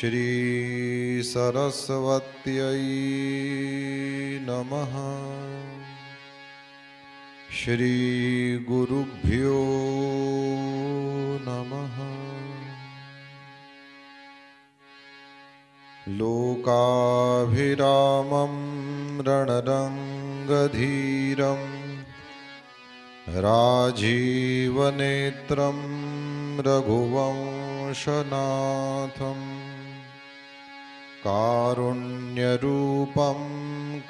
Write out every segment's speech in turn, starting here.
श्रीसरस्वत्यै नमः श्रीगुरुभ्यो नमः लोकाभिरामं रणरङ्गधीरं राजीवनेत्रं रघुवंशनाथम् कारुण्यरूपं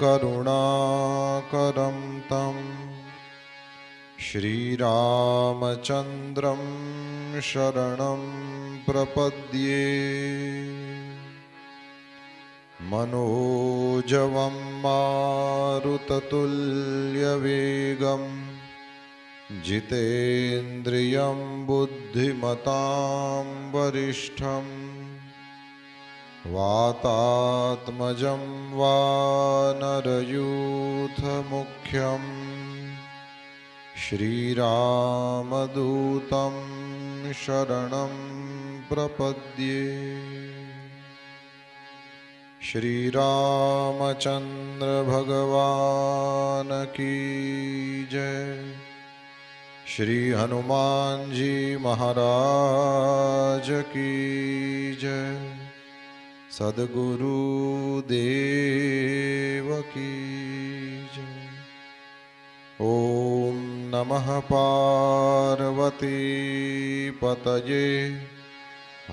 करुणाकरं तं श्रीरामचन्द्रं शरणं प्रपद्ये मनोजवं मारुततुल्यवेगम् जितेन्द्रियं बुद्धिमतां वरिष्ठम् वातात्मजं वा मुख्यम श्रीरामदूत शरण प्रपद्ये श्रीरामचन्द्रभगवान् की जय श्री हनुमान जी महाराज की जय सदगुरु देव की जय ओम नमः पार्वती पतये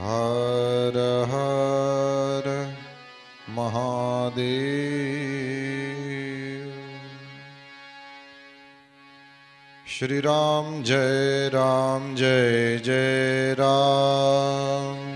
हर हर महादेव श्री राम जय राम जय जय राम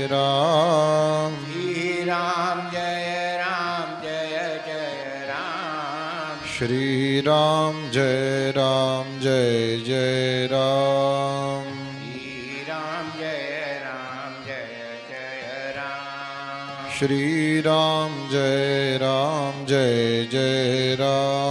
जय राम जय जय राम राम जय राम जय जय राम श्री राम जय राम जय जय राम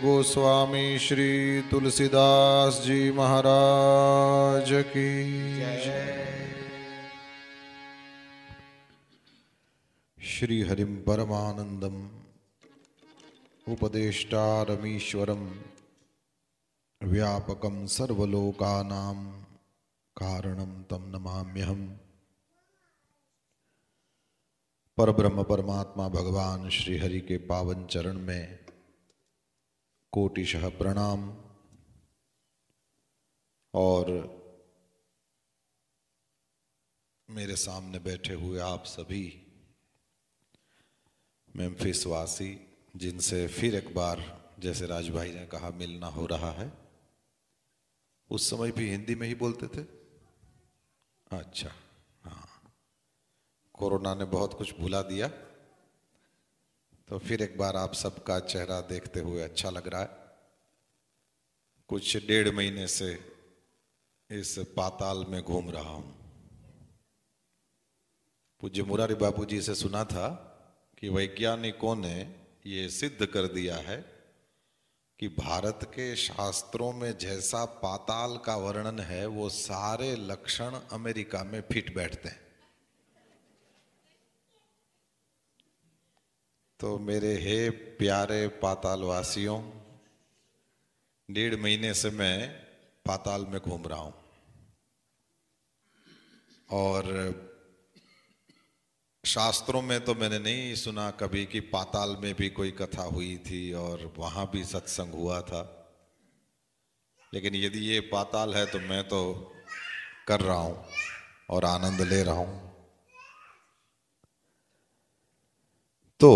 गोस्वामी श्री तुलसीदास जी महाराज की श्री हरि परमानंदम उपदेष्टारमीश्वरम व्यापक सर्वोकाना कारण तम नमाम्यहम परब्रह्म परमात्मा भगवान श्री हरि के पावन चरण में कोटिशह प्रणाम और मेरे सामने बैठे हुए आप सभी वासी जिनसे फिर एक बार जैसे राजभाई ने कहा मिलना हो रहा है उस समय भी हिंदी में ही बोलते थे अच्छा हाँ कोरोना ने बहुत कुछ भुला दिया तो फिर एक बार आप सबका चेहरा देखते हुए अच्छा लग रहा है कुछ डेढ़ महीने से इस पाताल में घूम रहा हूं पूज्य मुरारी बापू जी से सुना था कि वैज्ञानिकों ने ये सिद्ध कर दिया है कि भारत के शास्त्रों में जैसा पाताल का वर्णन है वो सारे लक्षण अमेरिका में फिट बैठते हैं तो मेरे हे प्यारे पातालवासियों डेढ़ महीने से मैं पाताल में घूम रहा हूँ और शास्त्रों में तो मैंने नहीं सुना कभी कि पाताल में भी कोई कथा हुई थी और वहाँ भी सत्संग हुआ था लेकिन यदि ये पाताल है तो मैं तो कर रहा हूं और आनंद ले रहा हूँ तो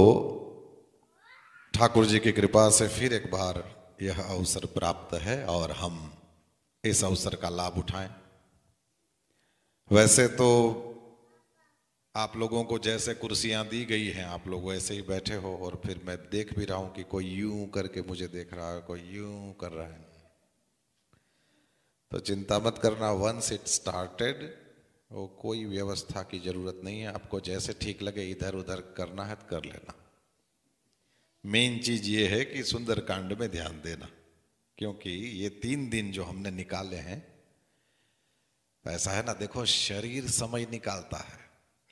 ठाकुर जी की कृपा से फिर एक बार यह अवसर प्राप्त है और हम इस अवसर का लाभ उठाएं वैसे तो आप लोगों को जैसे कुर्सियां दी गई हैं आप लोग वैसे ही बैठे हो और फिर मैं देख भी रहा हूं कि कोई यूं करके मुझे देख रहा है कोई यूं कर रहा है तो चिंता मत करना वंस इट स्टार्टेड वो कोई व्यवस्था की जरूरत नहीं है आपको जैसे ठीक लगे इधर उधर करना है तो कर लेना मेन चीज ये है कि सुंदर कांड में ध्यान देना क्योंकि ये तीन दिन जो हमने निकाले हैं ऐसा है ना देखो शरीर समय निकालता है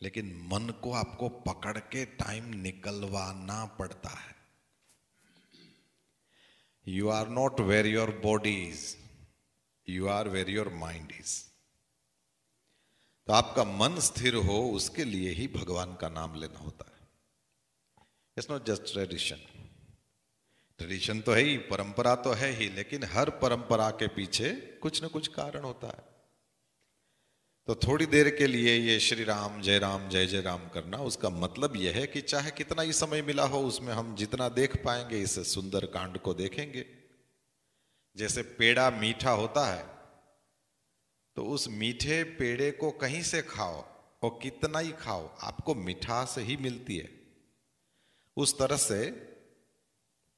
लेकिन मन को आपको पकड़ के टाइम निकलवाना पड़ता है you are not where your body is you are where your mind is तो आपका मन स्थिर हो उसके लिए ही भगवान का नाम लेना होता है it's not just tradition tradition तो है ही परंपरा तो है ही लेकिन हर परंपरा के पीछे कुछ न कुछ कारण होता है तो थोड़ी देर के लिए ये श्री राम जय राम जय जय राम करना उसका मतलब यह है कि चाहे कितना ही समय मिला हो उसमें हम जितना देख पाएंगे इस सुंदर कांड को देखेंगे जैसे पेड़ा मीठा होता है तो उस मीठे पेड़े को कहीं से खाओ और कितना ही खाओ आपको मिठास ही मिलती है उस तरह से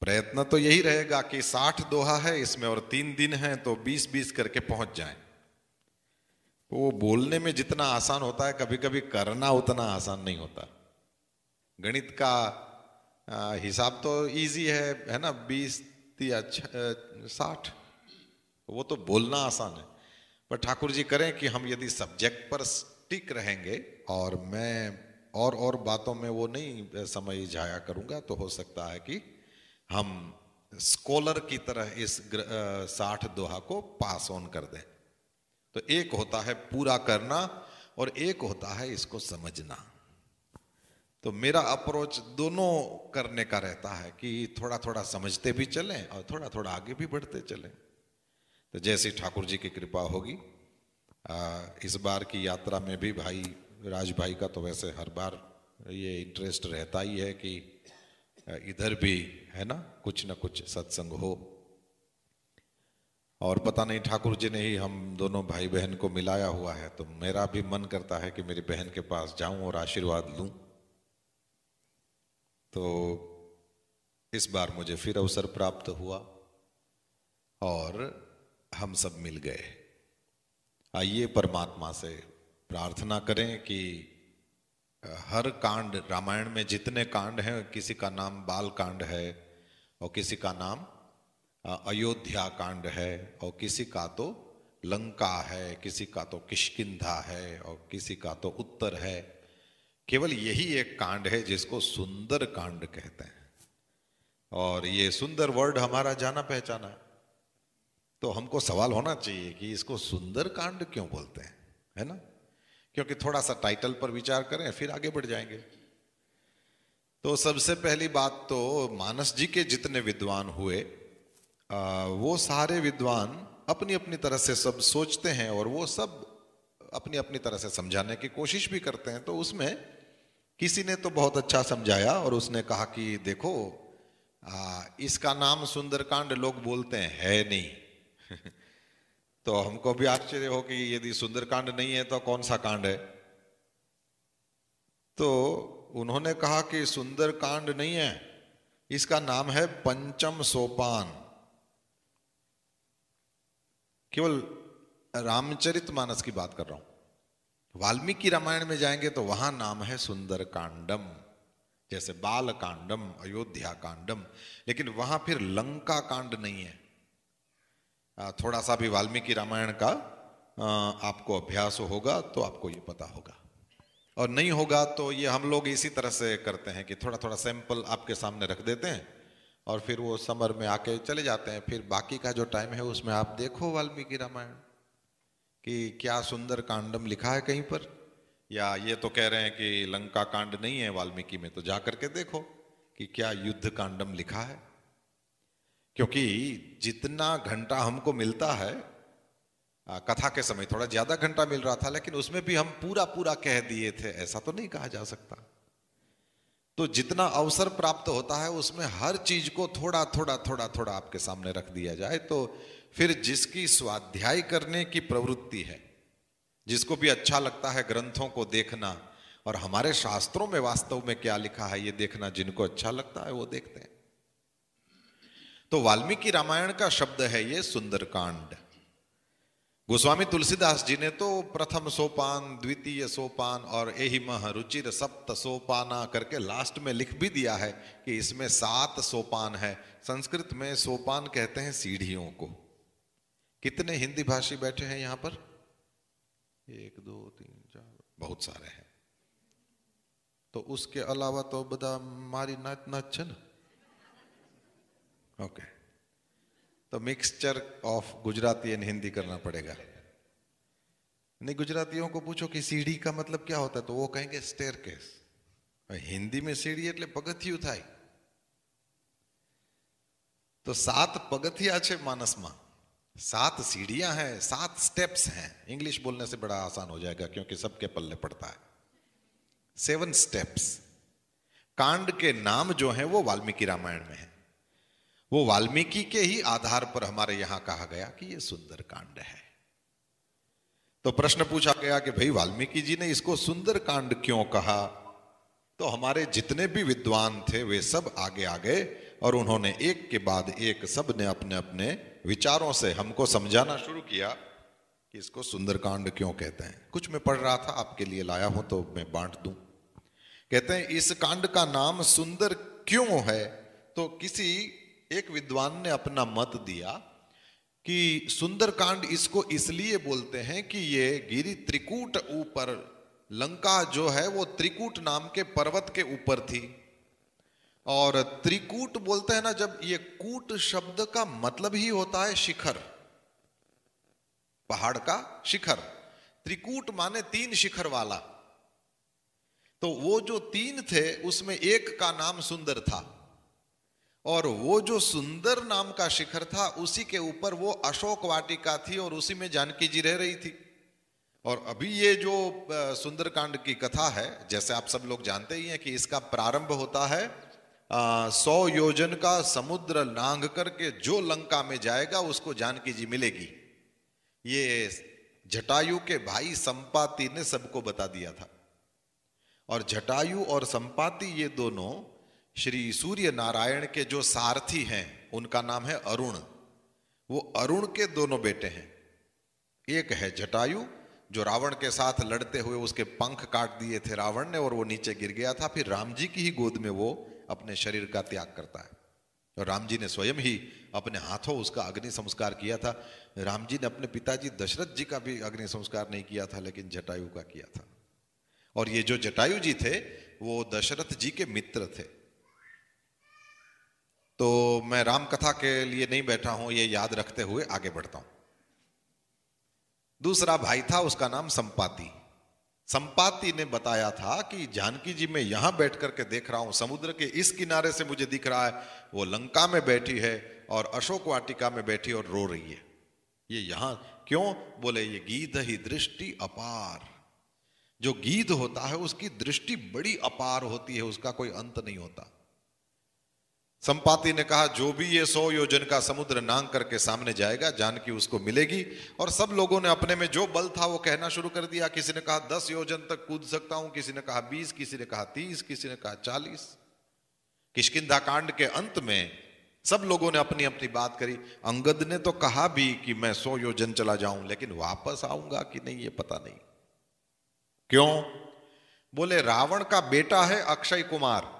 प्रयत्न तो यही रहेगा कि साठ दोहा है इसमें और तीन दिन है तो बीस बीस करके पहुंच जाए तो वो बोलने में जितना आसान होता है कभी कभी करना उतना आसान नहीं होता गणित का हिसाब तो इजी है है ना बीस या साठ वो तो बोलना आसान है पर ठाकुर जी करें कि हम यदि सब्जेक्ट पर टिक रहेंगे और मैं और और बातों में वो नहीं समय जाया करूंगा तो हो सकता है कि हम स्कॉलर की तरह इस साठ दोहा को पास ऑन कर दें तो एक होता है पूरा करना और एक होता है इसको समझना तो मेरा अप्रोच दोनों करने का रहता है कि थोड़ा थोड़ा समझते भी चलें और थोड़ा थोड़ा आगे भी बढ़ते चलें तो जैसी ठाकुर जी की कृपा होगी इस बार की यात्रा में भी भाई राज भाई का तो वैसे हर बार ये इंटरेस्ट रहता ही है कि इधर भी है ना कुछ ना कुछ सत्संग हो और पता नहीं ठाकुर जी ने ही हम दोनों भाई बहन को मिलाया हुआ है तो मेरा भी मन करता है कि मेरी बहन के पास जाऊं और आशीर्वाद लूं तो इस बार मुझे फिर अवसर प्राप्त हुआ और हम सब मिल गए आइए परमात्मा से प्रार्थना करें कि हर कांड रामायण में जितने कांड हैं किसी का नाम बाल कांड है और किसी का नाम अयोध्या कांड है और किसी का तो लंका है किसी का तो किशकिंधा है और किसी का तो उत्तर है केवल यही एक कांड है जिसको सुंदर कांड कहते हैं और ये सुंदर वर्ड हमारा जाना पहचाना है तो हमको सवाल होना चाहिए कि इसको सुंदर कांड क्यों बोलते हैं है ना क्योंकि थोड़ा सा टाइटल पर विचार करें फिर आगे बढ़ जाएंगे तो सबसे पहली बात तो मानस जी के जितने विद्वान हुए आ, वो सारे विद्वान अपनी अपनी तरह से सब सोचते हैं और वो सब अपनी अपनी तरह से समझाने की कोशिश भी करते हैं तो उसमें किसी ने तो बहुत अच्छा समझाया और उसने कहा कि देखो आ, इसका नाम सुंदरकांड लोग बोलते हैं है नहीं तो हमको भी आश्चर्य हो कि यदि सुंदरकांड नहीं है तो कौन सा कांड है तो उन्होंने कहा कि सुंदरकांड नहीं है इसका नाम है पंचम सोपान केवल रामचरित मानस की बात कर रहा हूं वाल्मीकि रामायण में जाएंगे तो वहां नाम है सुंदर कांडम जैसे बाल कांडम अयोध्या कांडम लेकिन वहां फिर लंका कांड नहीं है थोड़ा सा भी वाल्मीकि रामायण का आपको अभ्यास होगा तो आपको ये पता होगा और नहीं होगा तो ये हम लोग इसी तरह से करते हैं कि थोड़ा थोड़ा सैंपल आपके सामने रख देते हैं और फिर वो समर में आके चले जाते हैं फिर बाकी का जो टाइम है उसमें आप देखो वाल्मीकि रामायण कि क्या सुंदर कांडम लिखा है कहीं पर या ये तो कह रहे हैं कि लंका कांड नहीं है वाल्मीकि में तो जा करके देखो कि क्या युद्ध कांडम लिखा है क्योंकि जितना घंटा हमको मिलता है आ, कथा के समय थोड़ा ज्यादा घंटा मिल रहा था लेकिन उसमें भी हम पूरा पूरा कह दिए थे ऐसा तो नहीं कहा जा सकता तो जितना अवसर प्राप्त होता है उसमें हर चीज को थोड़ा थोड़ा थोड़ा थोड़ा आपके सामने रख दिया जाए तो फिर जिसकी स्वाध्याय करने की प्रवृत्ति है जिसको भी अच्छा लगता है ग्रंथों को देखना और हमारे शास्त्रों में वास्तव में क्या लिखा है ये देखना जिनको अच्छा लगता है वो देखते हैं तो वाल्मीकि रामायण का शब्द है ये सुंदरकांड गोस्वामी तुलसीदास जी ने तो प्रथम सोपान द्वितीय सोपान और एहि मह रुचिर सप्त सोपाना करके लास्ट में लिख भी दिया है कि इसमें सात सोपान है संस्कृत में सोपान कहते हैं सीढ़ियों को कितने हिंदी भाषी बैठे हैं यहां पर एक दो तीन चार बहुत सारे हैं तो उसके अलावा तो बदा मारी नाच नाच है ना ओके तो mixture of Gujarati and Hindi करना पड़ेगा नहीं गुजरातियों को पूछो कि सीढ़ी का मतलब क्या होता है तो वो कहेंगे स्टेर केस में सीढ़ी एट એટલે પગથિયું तो सात पगथिया छे मानस માનસમાં सात सीढ़ियां हैं सात स्टेप्स हैं इंग्लिश बोलने से बड़ा आसान हो जाएगा क्योंकि सबके पल्ले पड़ता है सेवन स्टेप्स कांड के नाम जो हैं वो वाल्मीकि रामायण में हैं वो वाल्मीकि के ही आधार पर हमारे यहां कहा गया कि ये सुंदर कांड है तो प्रश्न पूछा गया कि भाई वाल्मीकि जी ने इसको सुंदर कांड क्यों कहा तो हमारे जितने भी विद्वान थे वे सब आगे आ गए और उन्होंने एक के बाद एक सब ने अपने अपने विचारों से हमको समझाना शुरू किया कि इसको सुंदरकांड क्यों कहते हैं कुछ मैं पढ़ रहा था आपके लिए लाया हूं तो मैं बांट दूं कहते हैं इस कांड का नाम सुंदर क्यों है तो किसी एक विद्वान ने अपना मत दिया कि सुंदरकांड इसको इसलिए बोलते हैं कि ये गिरी त्रिकूट ऊपर लंका जो है वो त्रिकूट नाम के पर्वत के ऊपर थी और त्रिकूट बोलते हैं ना जब ये कूट शब्द का मतलब ही होता है शिखर पहाड़ का शिखर त्रिकूट माने तीन शिखर वाला तो वो जो तीन थे उसमें एक का नाम सुंदर था और वो जो सुंदर नाम का शिखर था उसी के ऊपर वो अशोक वाटिका थी और उसी में जानकी जी रह रही थी और अभी ये जो सुंदरकांड की कथा है जैसे आप सब लोग जानते ही हैं कि इसका प्रारंभ होता है आ, सौ योजन का समुद्र लांग करके जो लंका में जाएगा उसको जानकी जी मिलेगी ये जटायु के भाई संपाति ने सबको बता दिया था और जटायु और संपाति ये दोनों श्री सूर्य नारायण के जो सारथी हैं उनका नाम है अरुण वो अरुण के दोनों बेटे हैं एक है जटायु जो रावण के साथ लड़ते हुए उसके पंख काट दिए थे रावण ने और वो नीचे गिर गया था फिर राम जी की ही गोद में वो अपने शरीर का त्याग करता है और राम जी ने स्वयं ही अपने हाथों उसका अग्नि संस्कार किया था राम जी ने अपने पिताजी दशरथ जी का भी अग्नि संस्कार नहीं किया था लेकिन जटायु का किया था और ये जो जटायु जी थे वो दशरथ जी के मित्र थे तो मैं राम कथा के लिए नहीं बैठा हूं ये याद रखते हुए आगे बढ़ता हूं दूसरा भाई था उसका नाम संपाति संपाति ने बताया था कि जानकी जी मैं यहां बैठ करके देख रहा हूं समुद्र के इस किनारे से मुझे दिख रहा है वो लंका में बैठी है और अशोक वाटिका में बैठी और रो रही है ये यहां क्यों बोले ये गीध ही दृष्टि अपार जो गीध होता है उसकी दृष्टि बड़ी अपार होती है उसका कोई अंत नहीं होता संपाति ने कहा जो भी ये सौ योजन का समुद्र नांग करके सामने जाएगा जानकी उसको मिलेगी और सब लोगों ने अपने में जो बल था वो कहना शुरू कर दिया किसी ने कहा दस योजन तक कूद सकता हूं किसी ने कहा बीस किसी ने कहा तीस किसी ने कहा चालीस किशकिधा कांड के अंत में सब लोगों ने अपनी अपनी बात करी अंगद ने तो कहा भी कि मैं सौ योजन चला जाऊं लेकिन वापस आऊंगा कि नहीं ये पता नहीं क्यों बोले रावण का बेटा है अक्षय कुमार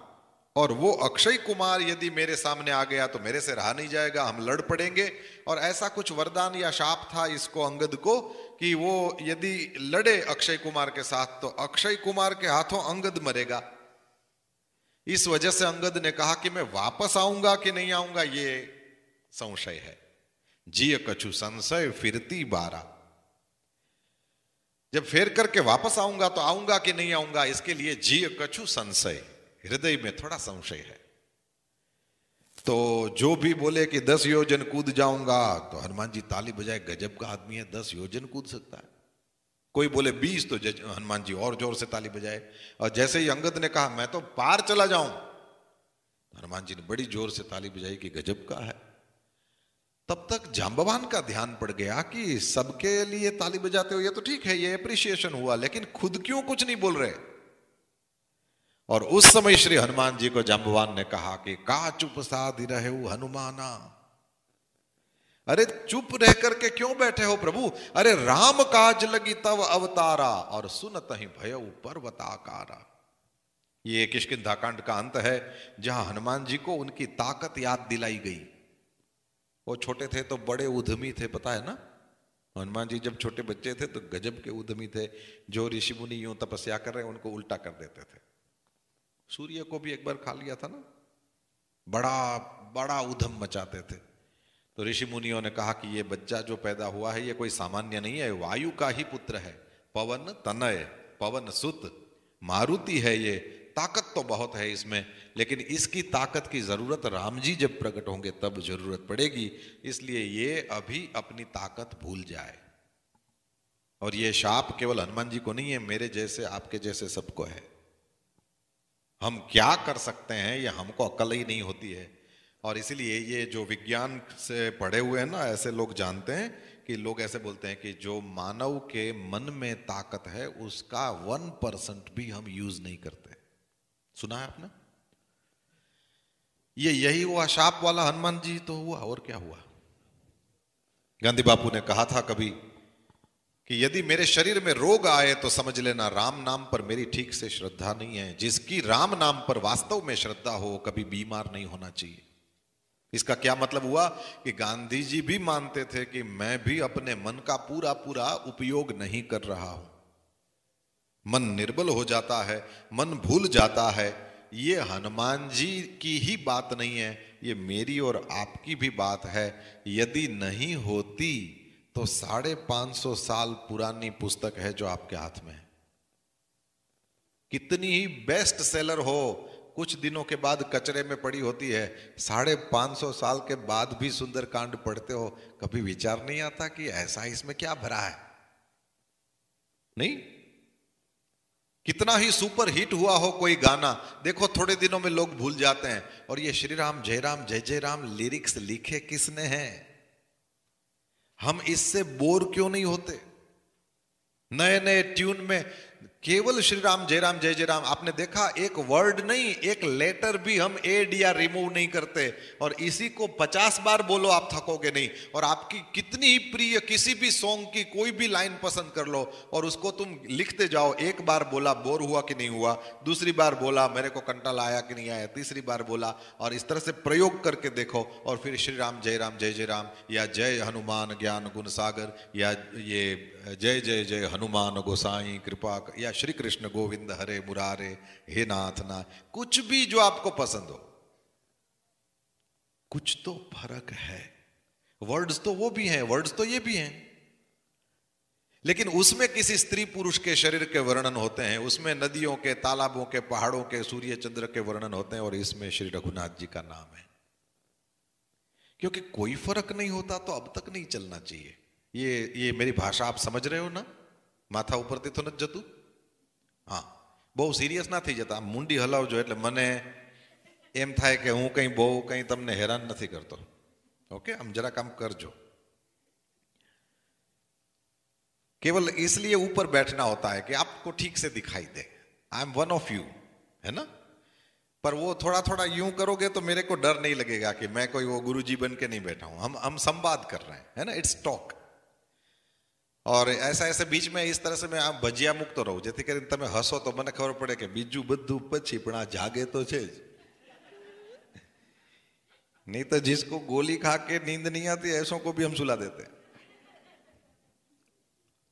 और वो अक्षय कुमार यदि मेरे सामने आ गया तो मेरे से रहा नहीं जाएगा हम लड़ पड़ेंगे और ऐसा कुछ वरदान या शाप था इसको अंगद को कि वो यदि लड़े अक्षय कुमार के साथ तो अक्षय कुमार के हाथों अंगद मरेगा इस वजह से अंगद ने कहा कि मैं वापस आऊंगा कि नहीं आऊंगा ये संशय है जी कछु संशय फिरती बारा जब फेर करके वापस आऊंगा तो आऊंगा कि नहीं आऊंगा इसके लिए जी कछु संशय हृदय में थोड़ा संशय है तो जो भी बोले कि दस योजन कूद जाऊंगा तो हनुमान जी ताली बजाए गजब का आदमी है दस योजन कूद सकता है कोई बोले बीस तो हनुमान जी और जोर से ताली बजाए और जैसे ही अंगद ने कहा मैं तो पार चला जाऊं तो हनुमान जी ने बड़ी जोर से ताली बजाई कि गजब का है तब तक जाम्बवान का ध्यान पड़ गया कि सबके लिए ताली बजाते हो ये तो ठीक है ये अप्रिशिएशन हुआ लेकिन खुद क्यों कुछ नहीं बोल रहे और उस समय श्री हनुमान जी को जम्बवान ने कहा कि का चुप साधि रहे हनुमाना अरे चुप रह करके क्यों बैठे हो प्रभु अरे राम काज लगी तब अवतारा और सुनत ही भय पर्वताकारा ये किशकिधा कांड का अंत है जहां हनुमान जी को उनकी ताकत याद दिलाई गई वो छोटे थे तो बड़े उद्यमी थे पता है ना हनुमान जी जब छोटे बच्चे थे तो गजब के उद्यमी थे जो ऋषि मुनि यूं तपस्या कर रहे उनको उल्टा कर देते थे सूर्य को भी एक बार खा लिया था ना बड़ा बड़ा उधम मचाते थे तो ऋषि मुनियों ने कहा कि ये बच्चा जो पैदा हुआ है ये कोई सामान्य नहीं है वायु का ही पुत्र है पवन तनय पवन सुत मारुति है ये ताकत तो बहुत है इसमें लेकिन इसकी ताकत की ज़रूरत राम जी जब प्रकट होंगे तब ज़रूरत पड़ेगी इसलिए ये अभी अपनी ताकत भूल जाए और ये शाप केवल हनुमान जी को नहीं है मेरे जैसे आपके जैसे सबको है हम क्या कर सकते हैं ये हमको अकल ही नहीं होती है और इसीलिए ये जो विज्ञान से पढ़े हुए हैं ना ऐसे लोग जानते हैं कि लोग ऐसे बोलते हैं कि जो मानव के मन में ताकत है उसका वन परसेंट भी हम यूज नहीं करते सुना है आपने ये यही हुआ शाप वाला हनुमान जी तो हुआ और क्या हुआ गांधी बापू ने कहा था कभी कि यदि मेरे शरीर में रोग आए तो समझ लेना राम नाम पर मेरी ठीक से श्रद्धा नहीं है जिसकी राम नाम पर वास्तव में श्रद्धा हो कभी बीमार नहीं होना चाहिए इसका क्या मतलब हुआ कि गांधी जी भी मानते थे कि मैं भी अपने मन का पूरा पूरा उपयोग नहीं कर रहा हूं मन निर्बल हो जाता है मन भूल जाता है ये हनुमान जी की ही बात नहीं है ये मेरी और आपकी भी बात है यदि नहीं होती तो साढ़े पांच सौ साल पुरानी पुस्तक है जो आपके हाथ में है कितनी ही बेस्ट सेलर हो कुछ दिनों के बाद कचरे में पड़ी होती है साढ़े पांच सौ साल के बाद भी सुंदर कांड पढ़ते हो कभी विचार नहीं आता कि ऐसा इसमें क्या भरा है नहीं कितना ही सुपर हिट हुआ हो कोई गाना देखो थोड़े दिनों में लोग भूल जाते हैं और ये श्री राम जय राम जय जय राम लिरिक्स लिखे किसने हैं हम इससे बोर क्यों नहीं होते नए नए ट्यून में केवल श्री राम जय राम जय जय राम आपने देखा एक वर्ड नहीं एक लेटर भी हम डी आर रिमूव नहीं करते और इसी को पचास बार बोलो आप थकोगे नहीं और आपकी कितनी ही प्रिय किसी भी सॉन्ग की कोई भी लाइन पसंद कर लो और उसको तुम लिखते जाओ एक बार बोला बोर हुआ कि नहीं हुआ दूसरी बार बोला मेरे को कंटल आया कि नहीं आया तीसरी बार बोला और इस तरह से प्रयोग करके देखो और फिर श्री राम जय राम जय जय राम या जय हनुमान ज्ञान गुण सागर या ये जय जय जय हनुमान गोसाई कृपा या श्री कृष्ण गोविंद हरे मुरारे हे नाथ ना कुछ भी जो आपको पसंद हो कुछ तो फर्क है वर्ड्स तो वो भी हैं वर्ड्स तो ये भी हैं लेकिन उसमें किसी स्त्री पुरुष के शरीर के वर्णन होते हैं उसमें नदियों के तालाबों के पहाड़ों के सूर्य चंद्र के वर्णन होते हैं और इसमें श्री रघुनाथ जी का नाम है क्योंकि कोई फर्क नहीं होता तो अब तक नहीं चलना चाहिए ये ये मेरी भाषा आप समझ रहे हो ना माथा ऊपर तो न जतू हां बहुत सीरियस ना થઈ જાતા મુંડી હલાવજો એટલે મને એમ થાય કે હું કંઈ બહુ કંઈ તમને હેરાન નથી કરતો ઓકે આમ જરા કામ કરજો કેવલ ઇસલીએ ઉપર બેઠના હોતા હે કે આપકો ઠીક સે દેખાઈ દે I am one of you હે ના પર વો થોડા થોડા यूं કરોગે તો મેરેકો ડર નહીં લાગે કે મેં કોઈ વો ગુરુજી બનકે નહીં બેઠા હું હમ હમ સંવાદ કર રહે હે ના ઇટ્સ ટોક और ऐसा ऐसे बीच में इस तरह से मैं આમ भजिया मुक्त रहूँ જેથી कर તમે हसो तो मैंने तो खबर पड़े कि बीजू બધું પછી પણ जागे तो है नहीं तो जिसको गोली खा के नींद नहीं आती ऐसों को भी हम सुला देते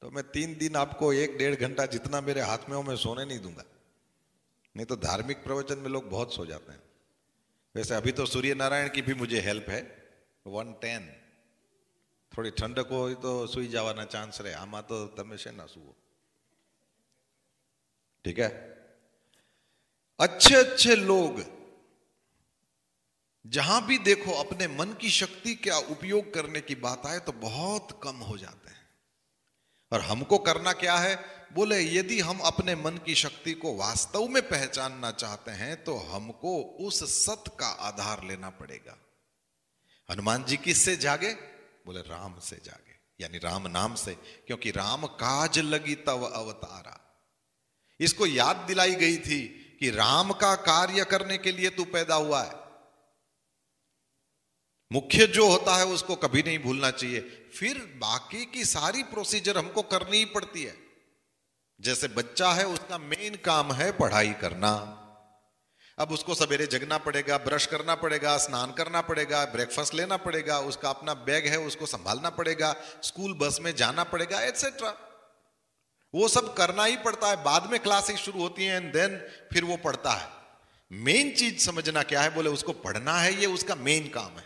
तो मैं तीन दिन आपको एक डेढ़ घंटा जितना मेरे हाथ में हो मैं सोने नहीं दूंगा नहीं तो धार्मिक प्रवचन में लोग बहुत सो जाते हैं वैसे अभी तो सूर्य नारायण की भी मुझे हेल्प है वन टेन થોડી ઠંડક હોય તો સૂઈ चांस रहे आमा तो તો से ना સુવો ठीक है अच्छे अच्छे लोग जहां भी देखो अपने मन की शक्ति का उपयोग करने की बात आए तो बहुत कम हो जाते हैं और हमको करना क्या है बोले यदि हम अपने मन की शक्ति को वास्तव में पहचानना चाहते हैं तो हमको उस सत का आधार लेना पड़ेगा हनुमान जी किससे जागे बोले राम से जागे यानी राम नाम से क्योंकि राम काज लगी तव अवतारा इसको याद दिलाई गई थी कि राम का कार्य करने के लिए तू पैदा हुआ है मुख्य जो होता है उसको कभी नहीं भूलना चाहिए फिर बाकी की सारी प्रोसीजर हमको करनी ही पड़ती है जैसे बच्चा है उसका मेन काम है पढ़ाई करना अब उसको सवेरे जगना पड़ेगा ब्रश करना पड़ेगा स्नान करना पड़ेगा ब्रेकफास्ट लेना पड़ेगा उसका अपना बैग है उसको संभालना पड़ेगा स्कूल बस में जाना पड़ेगा एक्सेट्रा वो सब करना ही पड़ता है बाद में क्लासेस शुरू होती हैं एंड देन फिर वो पढ़ता है मेन चीज समझना क्या है बोले उसको पढ़ना है ये उसका मेन काम है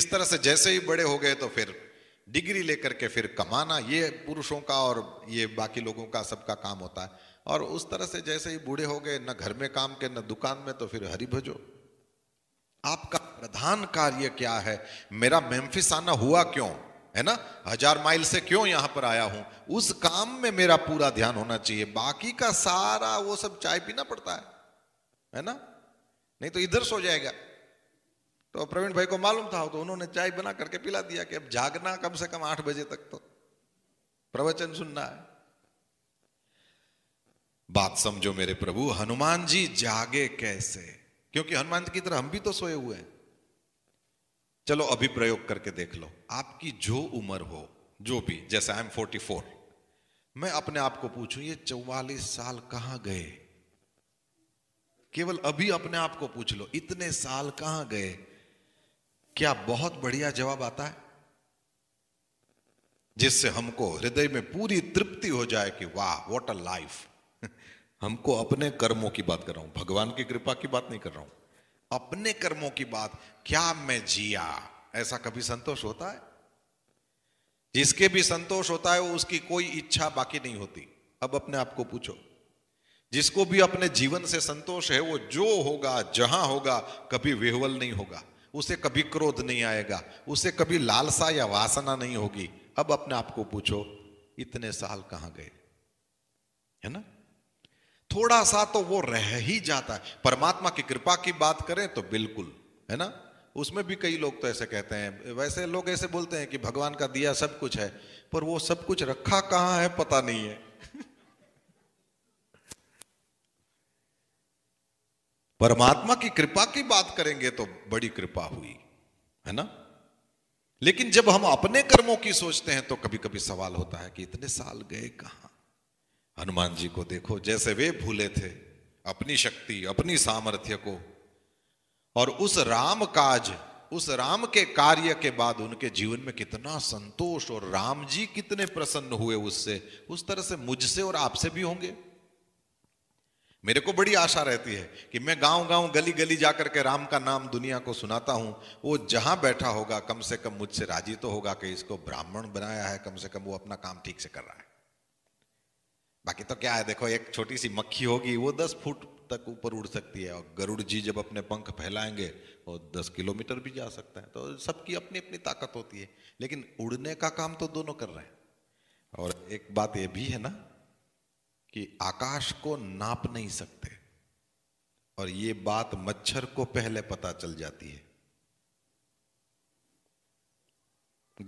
इस तरह से जैसे ही बड़े हो गए तो फिर डिग्री लेकर के फिर कमाना ये पुरुषों का और ये बाकी लोगों का सबका काम होता है और उस तरह से जैसे ही बूढ़े हो गए न घर में काम के न दुकान में तो फिर हरी भजो आपका प्रधान कार्य क्या है मेरा मेम्फिस आना हुआ क्यों है ना हजार माइल से क्यों यहां पर आया हूं उस काम में मेरा पूरा ध्यान होना चाहिए बाकी का सारा वो सब चाय पीना पड़ता है है ना नहीं तो इधर सो जाएगा तो प्रवीण भाई को मालूम था तो उन्होंने चाय बना करके पिला दिया कि अब जागना कम से कम आठ बजे तक तो प्रवचन सुनना है बात समझो मेरे प्रभु हनुमान जी जागे कैसे क्योंकि हनुमान जी की तरह हम भी तो सोए हुए हैं चलो अभी प्रयोग करके देख लो आपकी जो उम्र हो जो भी जैसे आई एम फोर्टी फोर मैं अपने आप को पूछूं ये चौवालीस साल कहां गए केवल अभी अपने आप को पूछ लो इतने साल कहां गए क्या बहुत बढ़िया जवाब आता है जिससे हमको हृदय में पूरी तृप्ति हो जाए कि वाह व्हाट अ लाइफ हमको अपने कर्मों की बात कर रहा हूं भगवान की कृपा की बात नहीं कर रहा हूं अपने कर्मों की बात क्या मैं जिया ऐसा कभी संतोष होता है जिसके भी संतोष होता है वो उसकी कोई इच्छा बाकी नहीं होती अब अपने आप को पूछो जिसको भी अपने जीवन से संतोष है वो जो होगा जहां होगा कभी विहवल नहीं होगा उसे कभी क्रोध नहीं आएगा उसे कभी लालसा या वासना नहीं होगी अब अपने आप को पूछो इतने साल कहां गए है ना थोड़ा सा तो वो रह ही जाता है परमात्मा की कृपा की बात करें तो बिल्कुल है ना उसमें भी कई लोग तो ऐसे कहते हैं वैसे लोग ऐसे बोलते हैं कि भगवान का दिया सब कुछ है पर वो सब कुछ रखा कहाँ है पता नहीं है परमात्मा की कृपा की बात करेंगे तो बड़ी कृपा हुई है ना लेकिन जब हम अपने कर्मों की सोचते हैं तो कभी कभी सवाल होता है कि इतने साल गए कहां हनुमान जी को देखो जैसे वे भूले थे अपनी शक्ति अपनी सामर्थ्य को और उस राम काज उस राम के कार्य के बाद उनके जीवन में कितना संतोष और राम जी कितने प्रसन्न हुए उससे उस तरह से मुझसे और आपसे भी होंगे मेरे को बड़ी आशा रहती है कि मैं गांव गांव गली गली जाकर के राम का नाम दुनिया को सुनाता हूं वो जहां बैठा होगा कम से कम मुझसे राजी तो होगा कि इसको ब्राह्मण बनाया है कम से कम वो अपना काम ठीक से कर रहा है बाकी तो क्या है देखो एक छोटी सी मक्खी होगी वो दस फुट तक ऊपर उड़ सकती है और गरुड़ जी जब अपने पंख फैलाएंगे वो तो दस किलोमीटर भी जा सकते हैं तो सबकी अपनी अपनी ताकत होती है लेकिन उड़ने का काम तो दोनों कर रहे हैं और एक बात ये भी है ना कि आकाश को नाप नहीं सकते और ये बात मच्छर को पहले पता चल जाती है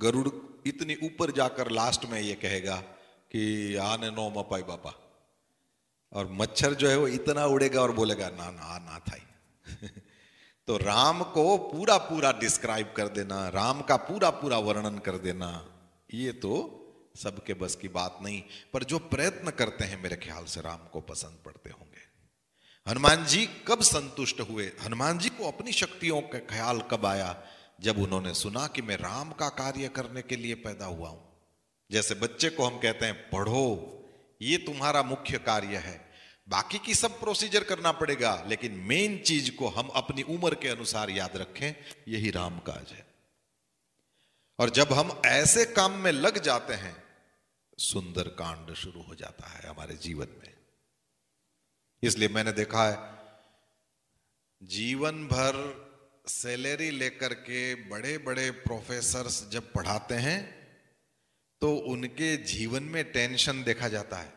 गरुड़ इतनी ऊपर जाकर लास्ट में ये कहेगा कि आने नो मपाई बापा और मच्छर जो है वो इतना उड़ेगा और बोलेगा ना ना ना था तो राम को पूरा पूरा डिस्क्राइब कर देना राम का पूरा पूरा वर्णन कर देना ये तो सबके बस की बात नहीं पर जो प्रयत्न करते हैं मेरे ख्याल से राम को पसंद पड़ते होंगे हनुमान जी कब संतुष्ट हुए हनुमान जी को अपनी शक्तियों का ख्याल कब आया जब उन्होंने सुना कि मैं राम का कार्य करने के लिए पैदा हुआ हूं जैसे बच्चे को हम कहते हैं पढ़ो ये तुम्हारा मुख्य कार्य है बाकी की सब प्रोसीजर करना पड़ेगा लेकिन मेन चीज को हम अपनी उम्र के अनुसार याद रखें यही राम काज है और जब हम ऐसे काम में लग जाते हैं सुंदर कांड शुरू हो जाता है हमारे जीवन में इसलिए मैंने देखा है जीवन भर सैलरी लेकर के बड़े बड़े प्रोफेसर्स जब पढ़ाते हैं तो उनके जीवन में टेंशन देखा जाता है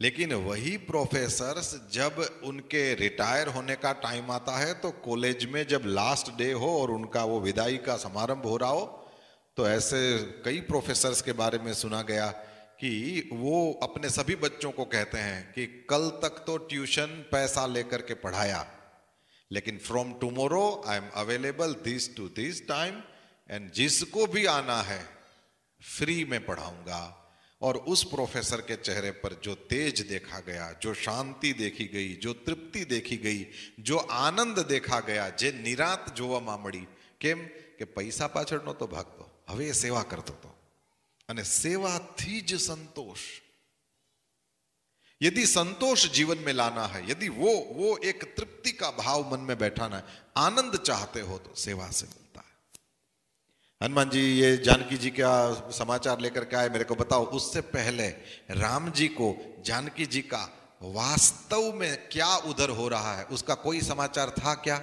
लेकिन वही प्रोफेसर्स जब उनके रिटायर होने का टाइम आता है तो कॉलेज में जब लास्ट डे हो और उनका वो विदाई का समारंभ हो रहा हो तो ऐसे कई प्रोफेसर्स के बारे में सुना गया कि वो अपने सभी बच्चों को कहते हैं कि कल तक तो ट्यूशन पैसा लेकर के पढ़ाया लेकिन from tomorrow I am available this to this time and जिसको भी आना है फ्री में पढ़ाऊंगा और उस प्रोफेसर के चेहरे पर जो तेज देखा गया जो शांति देखी गई जो तृप्ति देखी गई जो आनंद देखा गया जे निरात જોવા માંડી के पैसा પૈસા પાછળનો तो ભાગતો सेवा સેવા तो अने सेवा थी ज संतोष यदि संतोष जीवन में लाना है यदि वो वो एक तृप्ति का भाव मन में बैठाना है आनंद चाहते हो तो सेवा से मिलो हनुमान जी ये जानकी जी का समाचार लेकर के आए मेरे को बताओ उससे पहले राम जी को जानकी जी का वास्तव में क्या उधर हो रहा है उसका कोई समाचार था क्या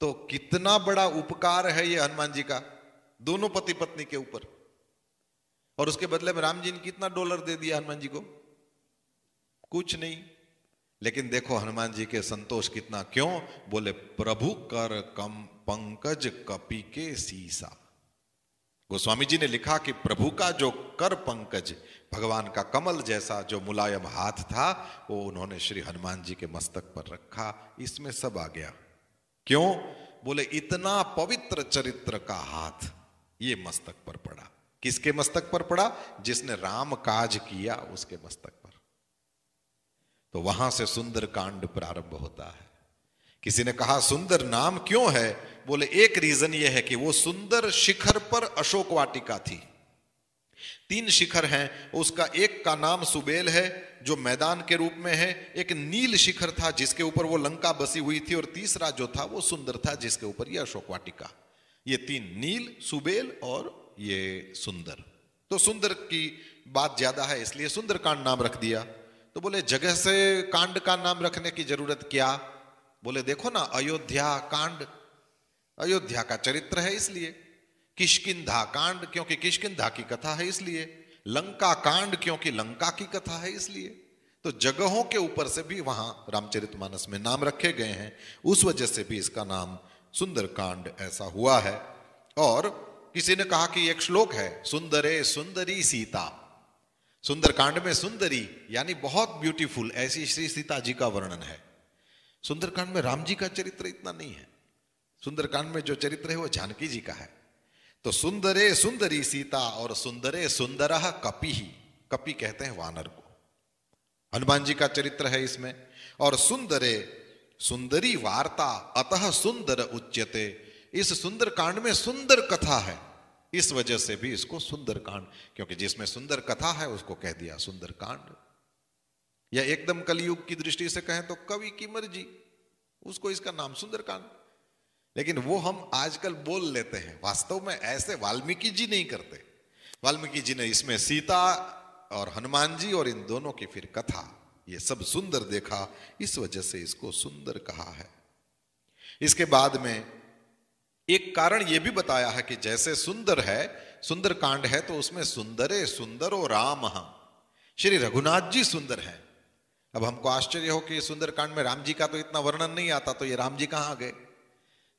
तो कितना बड़ा उपकार है ये हनुमान जी का दोनों पति पत्नी के ऊपर और उसके बदले में राम जी ने कितना डॉलर दे दिया हनुमान जी को कुछ नहीं लेकिन देखो हनुमान जी के संतोष कितना क्यों बोले प्रभु कर कम पंकज कपि के सीसा गोस्वामी जी ने लिखा कि प्रभु का जो कर पंकज भगवान का कमल जैसा जो मुलायम हाथ था वो उन्होंने श्री हनुमान जी के मस्तक पर रखा इसमें सब आ गया क्यों बोले इतना पवित्र चरित्र का हाथ ये मस्तक पर पड़ा किसके मस्तक पर पड़ा जिसने राम काज किया उसके मस्तक पर तो वहां से सुंदर कांड प्रारंभ होता है किसी ने कहा सुंदर नाम क्यों है बोले एक रीजन यह है कि वो सुंदर शिखर पर अशोक वाटिका थी तीन शिखर हैं उसका एक का नाम सुबेल है जो मैदान के रूप में है एक नील शिखर था जिसके ऊपर वो लंका बसी हुई थी और तीसरा जो था वो सुंदर था जिसके ऊपर ये अशोक वाटिका ये तीन नील सुबेल और ये सुंदर तो सुंदर की बात ज्यादा है इसलिए सुंदर कांड नाम रख दिया तो बोले जगह से कांड का नाम रखने की जरूरत क्या बोले देखो ना अयोध्या कांड अयोध्या का चरित्र है इसलिए किशकिंधा कांड क्योंकि किशकिंधा की कथा है इसलिए लंका कांड क्योंकि लंका की कथा है इसलिए तो जगहों के ऊपर से भी वहां रामचरितमानस में नाम रखे गए हैं उस वजह से भी इसका नाम सुंदरकांड ऐसा हुआ है और किसी ने कहा कि एक श्लोक है सुंदरे सुंदरी सीता सुंदरकांड में सुंदरी यानी बहुत ब्यूटीफुल ऐसी श्री सीता जी का वर्णन है सुंदरकांड में राम जी का चरित्र इतना नहीं है सुंदरकांड में जो चरित्र है वो जानकी जी का है तो सुंदरे सुंदरी सीता और सुंदरे सुंदर कपि ही कपि कहते हैं वानर को हनुमान जी का चरित्र है इसमें और सुंदरे सुंदरी वार्ता अतः सुंदर उच्यते इस सुंदर कांड में सुंदर कथा है इस वजह से भी इसको सुंदर कांड क्योंकि जिसमें सुंदर कथा है उसको कह दिया सुंदर कांड या एकदम कलयुग की दृष्टि से कहें तो कवि की मर्जी उसको इसका नाम सुंदरकांड लेकिन वो हम आजकल बोल लेते हैं वास्तव में ऐसे वाल्मीकि जी नहीं करते वाल्मीकि जी ने इसमें सीता और हनुमान जी और इन दोनों की फिर कथा ये सब सुंदर देखा इस वजह से इसको सुंदर कहा है इसके बाद में एक कारण यह भी बताया है कि जैसे सुंदर है सुंदर कांड है तो उसमें सुंदरे सुंदर राम हम श्री रघुनाथ जी सुंदर हैं अब हमको आश्चर्य हो कि सुंदरकांड में राम जी का तो इतना वर्णन नहीं आता तो ये राम जी कहाँ गए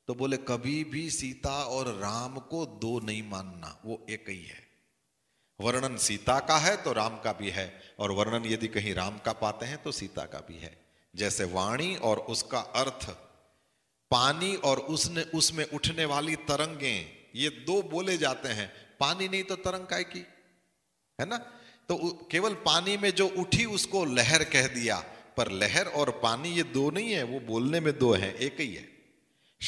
तो बोले कभी भी सीता और राम को दो नहीं मानना वो एक ही है वर्णन सीता का है तो राम का भी है और वर्णन यदि कहीं राम का पाते हैं तो सीता का भी है जैसे वाणी और उसका अर्थ पानी और उसने उसमें उठने वाली तरंगें ये दो बोले जाते हैं पानी नहीं तो तरंग काय की है ना तो केवल पानी में जो उठी उसको लहर कह दिया पर लहर और पानी ये दो नहीं है वो बोलने में दो हैं एक ही है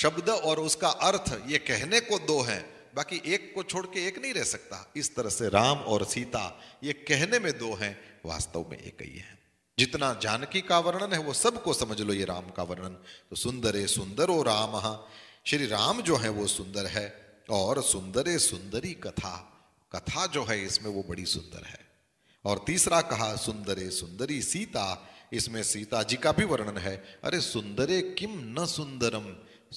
शब्द और उसका अर्थ ये कहने को दो हैं बाकी एक को छोड़ के एक नहीं रह सकता इस तरह से राम और सीता ये कहने में दो हैं वास्तव में एक ही है जितना जानकी का वर्णन है वो सबको समझ लो ये राम का वर्णन तो सुंदरे सुंदर ओ राम श्री राम जो है वो सुंदर है और सुंदरे सुंदरी कथा कथा जो है इसमें वो बड़ी सुंदर है और तीसरा कहा सुंदरे सुंदरी सीता इसमें सीता जी का भी वर्णन है अरे सुंदरे किम न सुंदरम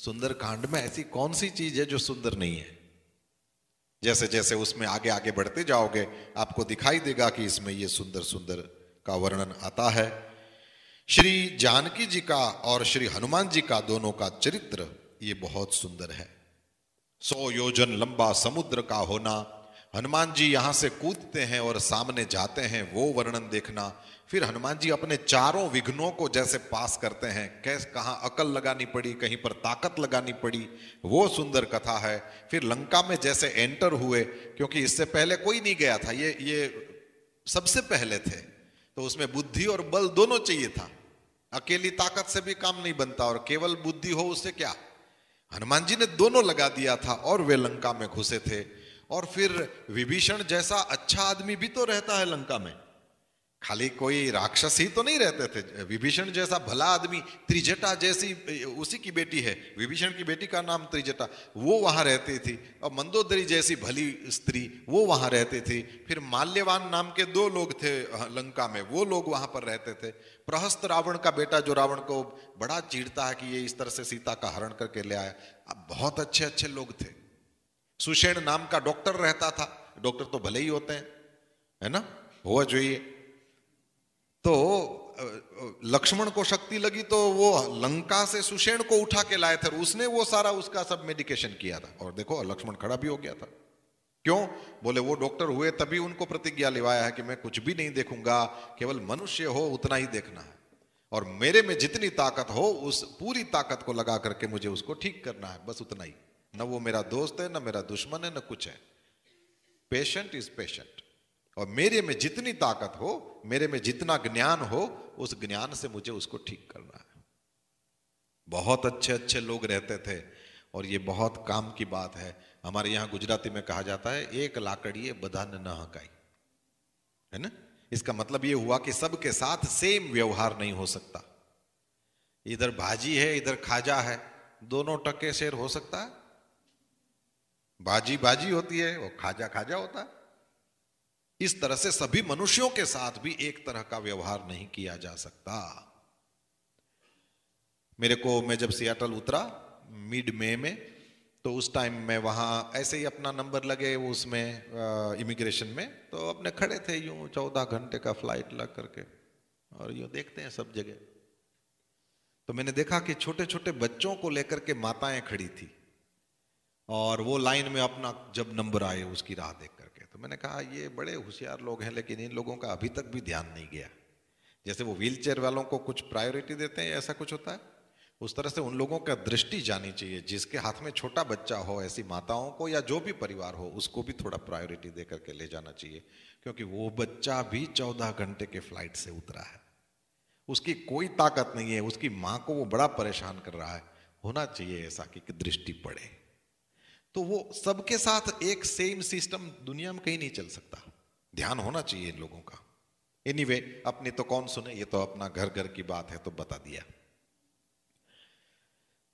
सुंदर कांड में ऐसी कौन सी चीज है जो सुंदर नहीं है जैसे जैसे उसमें आगे आगे बढ़ते जाओगे आपको दिखाई देगा कि इसमें यह सुंदर सुंदर का वर्णन आता है श्री जानकी जी का और श्री हनुमान जी का दोनों का चरित्र ये बहुत सुंदर है सौ योजन लंबा समुद्र का होना हनुमान जी यहाँ से कूदते हैं और सामने जाते हैं वो वर्णन देखना फिर हनुमान जी अपने चारों विघ्नों को जैसे पास करते हैं कैस कहाँ अकल लगानी पड़ी कहीं पर ताकत लगानी पड़ी वो सुंदर कथा है फिर लंका में जैसे एंटर हुए क्योंकि इससे पहले कोई नहीं गया था ये ये सबसे पहले थे तो उसमें बुद्धि और बल दोनों चाहिए था अकेली ताकत से भी काम नहीं बनता और केवल बुद्धि हो उससे क्या हनुमान जी ने दोनों लगा दिया था और वे लंका में घुसे थे और फिर विभीषण जैसा अच्छा आदमी भी तो रहता है लंका में खाली कोई राक्षस ही तो नहीं रहते थे विभीषण जैसा भला आदमी त्रिजटा जैसी उसी की बेटी है विभीषण की बेटी का नाम त्रिजटा वो वहाँ रहती थी और मंदोदरी जैसी भली स्त्री वो वहाँ रहती थी फिर माल्यवान नाम के दो लोग थे लंका में वो लोग वहाँ पर रहते थे प्रहस्त रावण का बेटा जो रावण को बड़ा चीड़ता है कि ये इस तरह से सीता का हरण करके ले आया अब बहुत अच्छे अच्छे लोग थे सुषेण नाम का डॉक्टर रहता था डॉक्टर तो भले ही होते हैं है ना जो ये तो लक्ष्मण को शक्ति लगी तो वो लंका से सुषेण को उठा के लाए थे उसने वो सारा उसका सब मेडिकेशन किया था और देखो लक्ष्मण खड़ा भी हो गया था क्यों बोले वो डॉक्टर हुए तभी उनको प्रतिज्ञा लिवाया है कि मैं कुछ भी नहीं देखूंगा केवल मनुष्य हो उतना ही देखना है और मेरे में जितनी ताकत हो उस पूरी ताकत को लगा करके मुझे उसको ठीक करना है बस उतना ही ना वो मेरा दोस्त है ना मेरा दुश्मन है ना कुछ है पेशेंट इज पेशेंट और मेरे में जितनी ताकत हो मेरे में जितना ज्ञान हो उस ज्ञान से मुझे उसको ठीक करना है बहुत अच्छे अच्छे लोग रहते थे और ये बहुत काम की बात है हमारे यहां गुजराती में कहा जाता है एक लाकड़ी बधान न हकाई है ना इसका मतलब ये हुआ कि सबके साथ सेम व्यवहार नहीं हो सकता इधर भाजी है इधर खाजा है दोनों टके शेर हो सकता है बाजी बाजी होती है वो खाजा खाजा होता है इस तरह से सभी मनुष्यों के साथ भी एक तरह का व्यवहार नहीं किया जा सकता मेरे को मैं जब सियाटल उतरा मिड मे में तो उस टाइम मैं वहां ऐसे ही अपना नंबर लगे उसमें इमिग्रेशन में तो अपने खड़े थे यूं चौदह घंटे का फ्लाइट लग करके और यूं देखते हैं सब जगह तो मैंने देखा कि छोटे छोटे बच्चों को लेकर के माताएं खड़ी थी और वो लाइन में अपना जब नंबर आए उसकी राह देख करके तो मैंने कहा ये बड़े होशियार लोग हैं लेकिन इन लोगों का अभी तक भी ध्यान नहीं गया जैसे वो व्हील वालों को कुछ प्रायोरिटी देते हैं ऐसा कुछ होता है उस तरह से उन लोगों का दृष्टि जानी चाहिए जिसके हाथ में छोटा बच्चा हो ऐसी माताओं को या जो भी परिवार हो उसको भी थोड़ा प्रायोरिटी दे करके ले जाना चाहिए क्योंकि वो बच्चा भी चौदह घंटे के फ्लाइट से उतरा है उसकी कोई ताकत नहीं है उसकी माँ को वो बड़ा परेशान कर रहा है होना चाहिए ऐसा कि दृष्टि पड़े तो वो सबके साथ एक सेम सिस्टम दुनिया में कहीं नहीं चल सकता ध्यान होना चाहिए इन लोगों का एनी anyway, अपने तो कौन सुने ये तो अपना घर घर की बात है तो बता दिया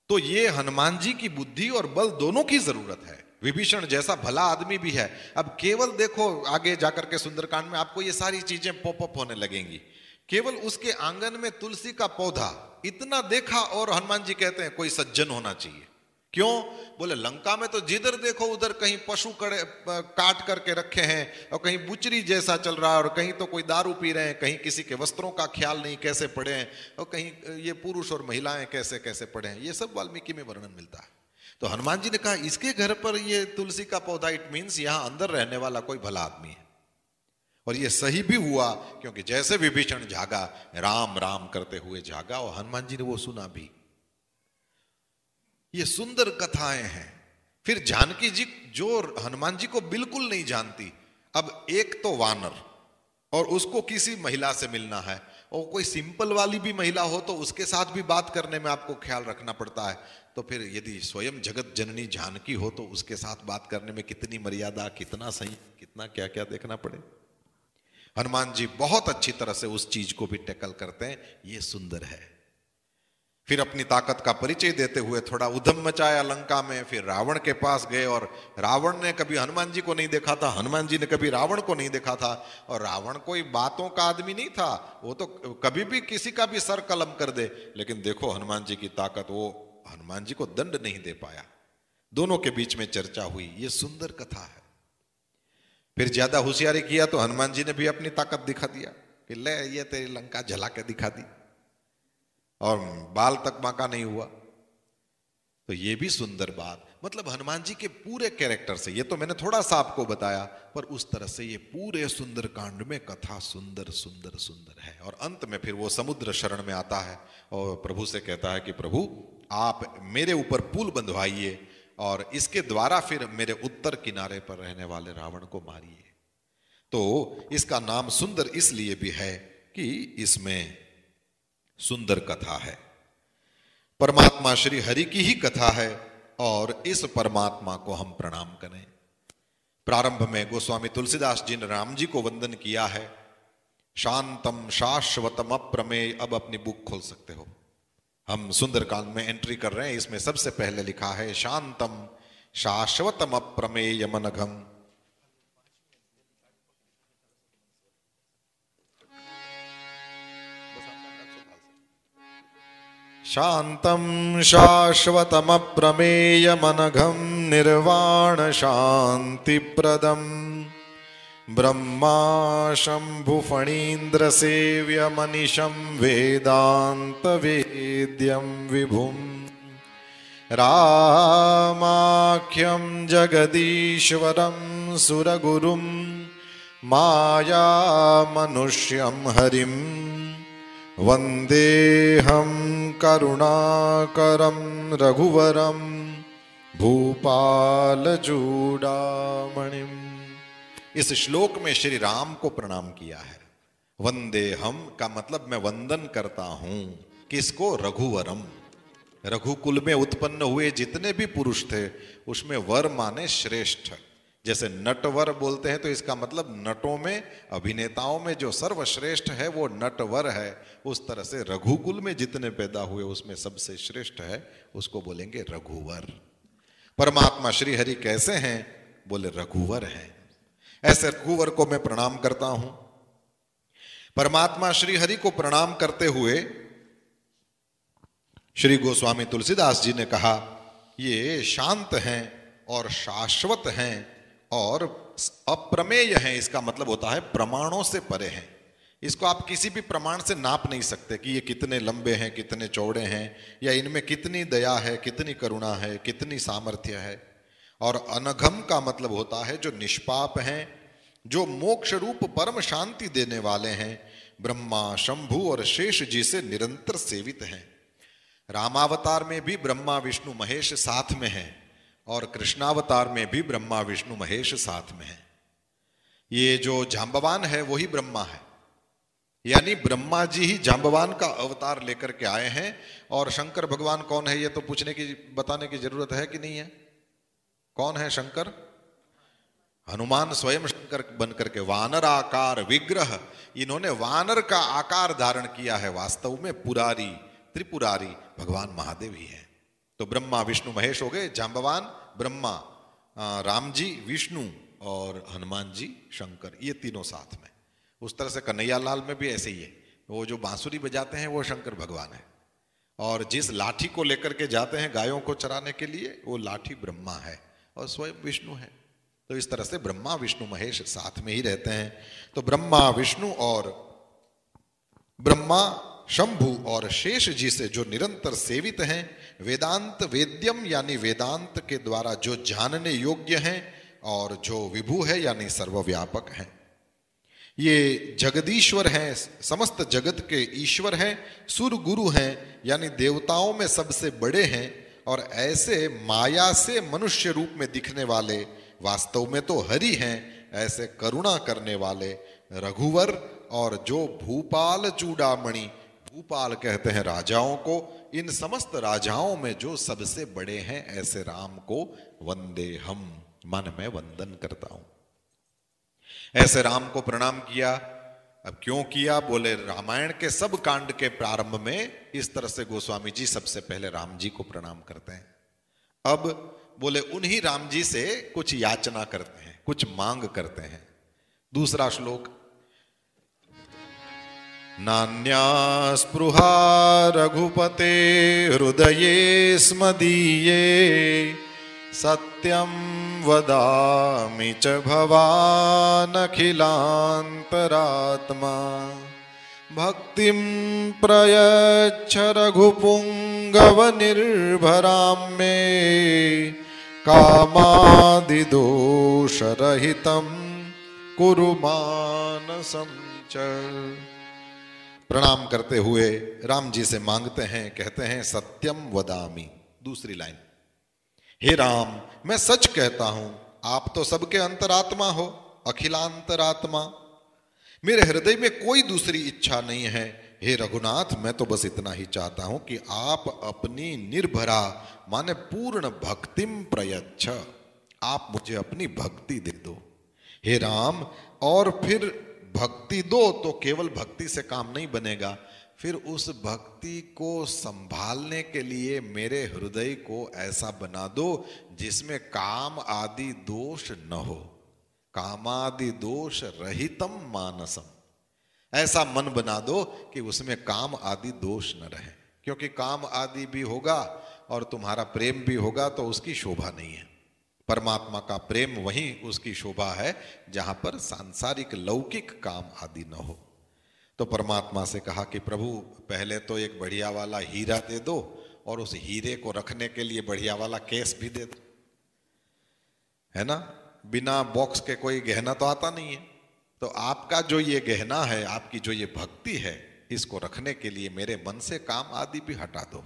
तो ये हनुमान जी की बुद्धि और बल दोनों की जरूरत है विभीषण जैसा भला आदमी भी है अब केवल देखो आगे जाकर के सुंदरकांड में आपको ये सारी चीजें पॉपअप होने लगेंगी केवल उसके आंगन में तुलसी का पौधा इतना देखा और हनुमान जी कहते हैं कोई सज्जन होना चाहिए क्यों बोले लंका में तो जिधर देखो उधर कहीं पशु कड़े काट करके रखे हैं और कहीं बुचरी जैसा चल रहा है और कहीं तो कोई दारू पी रहे हैं कहीं किसी के वस्त्रों का ख्याल नहीं कैसे पड़े हैं और कहीं ये पुरुष और महिलाएं कैसे कैसे पड़े हैं ये सब वाल्मीकि में वर्णन मिलता है तो हनुमान जी ने कहा इसके घर पर ये तुलसी का पौधा इट मीन्स यहां अंदर रहने वाला कोई भला आदमी है और ये सही भी हुआ क्योंकि जैसे विभीषण जागा राम राम करते हुए जागा और हनुमान जी ने वो सुना भी ये सुंदर कथाएं हैं फिर जानकी जी जो हनुमान जी को बिल्कुल नहीं जानती अब एक तो वानर और उसको किसी महिला से मिलना है और कोई सिंपल वाली भी महिला हो तो उसके साथ भी बात करने में आपको ख्याल रखना पड़ता है तो फिर यदि स्वयं जगत जननी जानकी हो तो उसके साथ बात करने में कितनी मर्यादा कितना सही कितना क्या क्या देखना पड़े हनुमान जी बहुत अच्छी तरह से उस चीज को भी टैकल करते हैं ये सुंदर है फिर अपनी ताकत का परिचय देते हुए थोड़ा उधम मचाया लंका में फिर रावण के पास गए और रावण ने कभी हनुमान जी को नहीं देखा था हनुमान जी ने कभी रावण को नहीं देखा था और रावण कोई बातों का आदमी नहीं था वो तो कभी भी किसी का भी सर कलम कर दे लेकिन देखो हनुमान जी की ताकत वो हनुमान जी को दंड नहीं दे पाया दोनों के बीच में चर्चा हुई ये सुंदर कथा है फिर ज्यादा होशियारी किया तो हनुमान जी ने भी अपनी ताकत दिखा दिया कि ले ये तेरी लंका जला के दिखा दी और बाल तक बांका नहीं हुआ तो ये भी सुंदर बात मतलब हनुमान जी के पूरे कैरेक्टर से ये तो मैंने थोड़ा सा आपको बताया पर उस तरह से ये पूरे सुंदर कांड में कथा सुंदर सुंदर सुंदर है और अंत में फिर वो समुद्र शरण में आता है और प्रभु से कहता है कि प्रभु आप मेरे ऊपर पुल बंधवाइए और इसके द्वारा फिर मेरे उत्तर किनारे पर रहने वाले रावण को मारिए तो इसका नाम सुंदर इसलिए भी है कि इसमें सुंदर कथा है परमात्मा श्री हरि की ही कथा है और इस परमात्मा को हम प्रणाम करें प्रारंभ में गोस्वामी तुलसीदास जी ने राम जी को वंदन किया है शांतम शाश्वतम अप्रमेय अब अपनी बुक खोल सकते हो हम सुंदरकांड में एंट्री कर रहे हैं इसमें सबसे पहले लिखा है शांतम शाश्वतम अप्रमेय यमनघम शान्तं शाश्वतमप्रमेयमनघं ब्रह्मा शम्भुफणीन्द्रसेव्यमनिशं वेदान्तवेद्यं विभुं रामाख्यं जगदीश्वरं सुरगुरुं मायामनुष्यं हरिम् वन्देऽहं रघुवरम भूपाल भूपालचूडामणिम् इस श्लोक में श्री राम को प्रणाम किया है वंदे हम का मतलब मैं वंदन करता हूं किसको रघुवरम रघुकुल में उत्पन्न हुए जितने भी पुरुष थे उसमें वर माने श्रेष्ठ जैसे नटवर बोलते हैं तो इसका मतलब नटों में अभिनेताओं में जो सर्वश्रेष्ठ है वो नटवर है उस तरह से रघुकुल में जितने पैदा हुए उसमें सबसे श्रेष्ठ है उसको बोलेंगे रघुवर परमात्मा श्री हरि कैसे हैं बोले रघुवर हैं ऐसे रघुवर को मैं प्रणाम करता हूं परमात्मा श्री हरि को प्रणाम करते हुए श्री गोस्वामी तुलसीदास जी ने कहा ये शांत हैं और शाश्वत हैं और अप्रमेय है इसका मतलब होता है प्रमाणों से परे हैं इसको आप किसी भी प्रमाण से नाप नहीं सकते कि ये कितने लंबे हैं कितने चौड़े हैं या इनमें कितनी दया है कितनी करुणा है कितनी सामर्थ्य है और अनघम का मतलब होता है जो निष्पाप हैं जो मोक्ष रूप परम शांति देने वाले हैं ब्रह्मा शंभु और शेष जी से निरंतर सेवित हैं रामावतार में भी ब्रह्मा विष्णु महेश साथ में हैं और कृष्णावतार में भी ब्रह्मा विष्णु महेश साथ में है ये जो जाम्बवान है वही ब्रह्मा है यानी ब्रह्मा जी ही जाम्बवान का अवतार लेकर के आए हैं और शंकर भगवान कौन है ये तो पूछने की बताने की जरूरत है कि नहीं है कौन है शंकर हनुमान स्वयं शंकर बनकर के वानर आकार विग्रह इन्होंने वानर का आकार धारण किया है वास्तव में पुरारी त्रिपुरारी भगवान महादेव ही है तो ब्रह्मा विष्णु महेश हो गए जाम्बवान ब्रह्मा राम जी विष्णु और हनुमान जी शंकर ये तीनों साथ में उस तरह से कन्हैया लाल में भी ऐसे ही है वो जो बांसुरी बजाते हैं वो शंकर भगवान है और जिस लाठी को लेकर के जाते हैं गायों को चराने के लिए वो लाठी ब्रह्मा है और स्वयं विष्णु है तो इस तरह से ब्रह्मा विष्णु महेश साथ में ही रहते हैं तो ब्रह्मा विष्णु और ब्रह्मा शंभु और शेष जी से जो निरंतर सेवित हैं वेदांत वेद्यम यानी वेदांत के द्वारा जो जानने योग्य हैं और जो विभु है यानी सर्वव्यापक हैं ये जगदीश्वर हैं समस्त जगत के ईश्वर हैं सुर गुरु हैं यानी देवताओं में सबसे बड़े हैं और ऐसे माया से मनुष्य रूप में दिखने वाले वास्तव में तो हरि हैं ऐसे करुणा करने वाले रघुवर और जो भूपाल चूड़ामणि भूपाल कहते हैं राजाओं को इन समस्त राजाओं में जो सबसे बड़े हैं ऐसे राम को वंदे हम मन में वंदन करता हूं ऐसे राम को प्रणाम किया अब क्यों किया बोले रामायण के सब कांड के प्रारंभ में इस तरह से गोस्वामी जी सबसे पहले राम जी को प्रणाम करते हैं अब बोले उन्हीं राम जी से कुछ याचना करते हैं कुछ मांग करते हैं दूसरा श्लोक नान्या स्पृहा रघुपते हृदये स्मदीये सत्यम वदामि च भवानखिलान्तरात्मा भक्तिं प्रयच्छ रघुपुङ्गवनिर्भरां मे कामादिदोषरहितं कुरु मानसं च प्रणाम करते हुए राम जी से मांगते हैं कहते हैं सत्यम वदामी दूसरी लाइन हे राम मैं सच कहता हूं आप तो सबके अंतरात्मा हो अखिलांतरात्मा मेरे हृदय में कोई दूसरी इच्छा नहीं है हे रघुनाथ मैं तो बस इतना ही चाहता हूं कि आप अपनी निर्भरा माने पूर्ण भक्तिम प्रयच्छ आप मुझे अपनी भक्ति दे दो हे राम और फिर भक्ति दो तो केवल भक्ति से काम नहीं बनेगा फिर उस भक्ति को संभालने के लिए मेरे हृदय को ऐसा बना दो जिसमें काम आदि दोष न हो कामादि दोष रहितम मानसम ऐसा मन बना दो कि उसमें काम आदि दोष न रहे क्योंकि काम आदि भी होगा और तुम्हारा प्रेम भी होगा तो उसकी शोभा नहीं है परमात्मा का प्रेम वही उसकी शोभा है जहां पर सांसारिक लौकिक काम आदि न हो तो परमात्मा से कहा कि प्रभु पहले तो एक बढ़िया वाला हीरा दे दो और उस हीरे को रखने के लिए बढ़िया वाला केस भी दे दो है ना बिना बॉक्स के कोई गहना तो आता नहीं है तो आपका जो ये गहना है आपकी जो ये भक्ति है इसको रखने के लिए मेरे मन से काम आदि भी हटा दो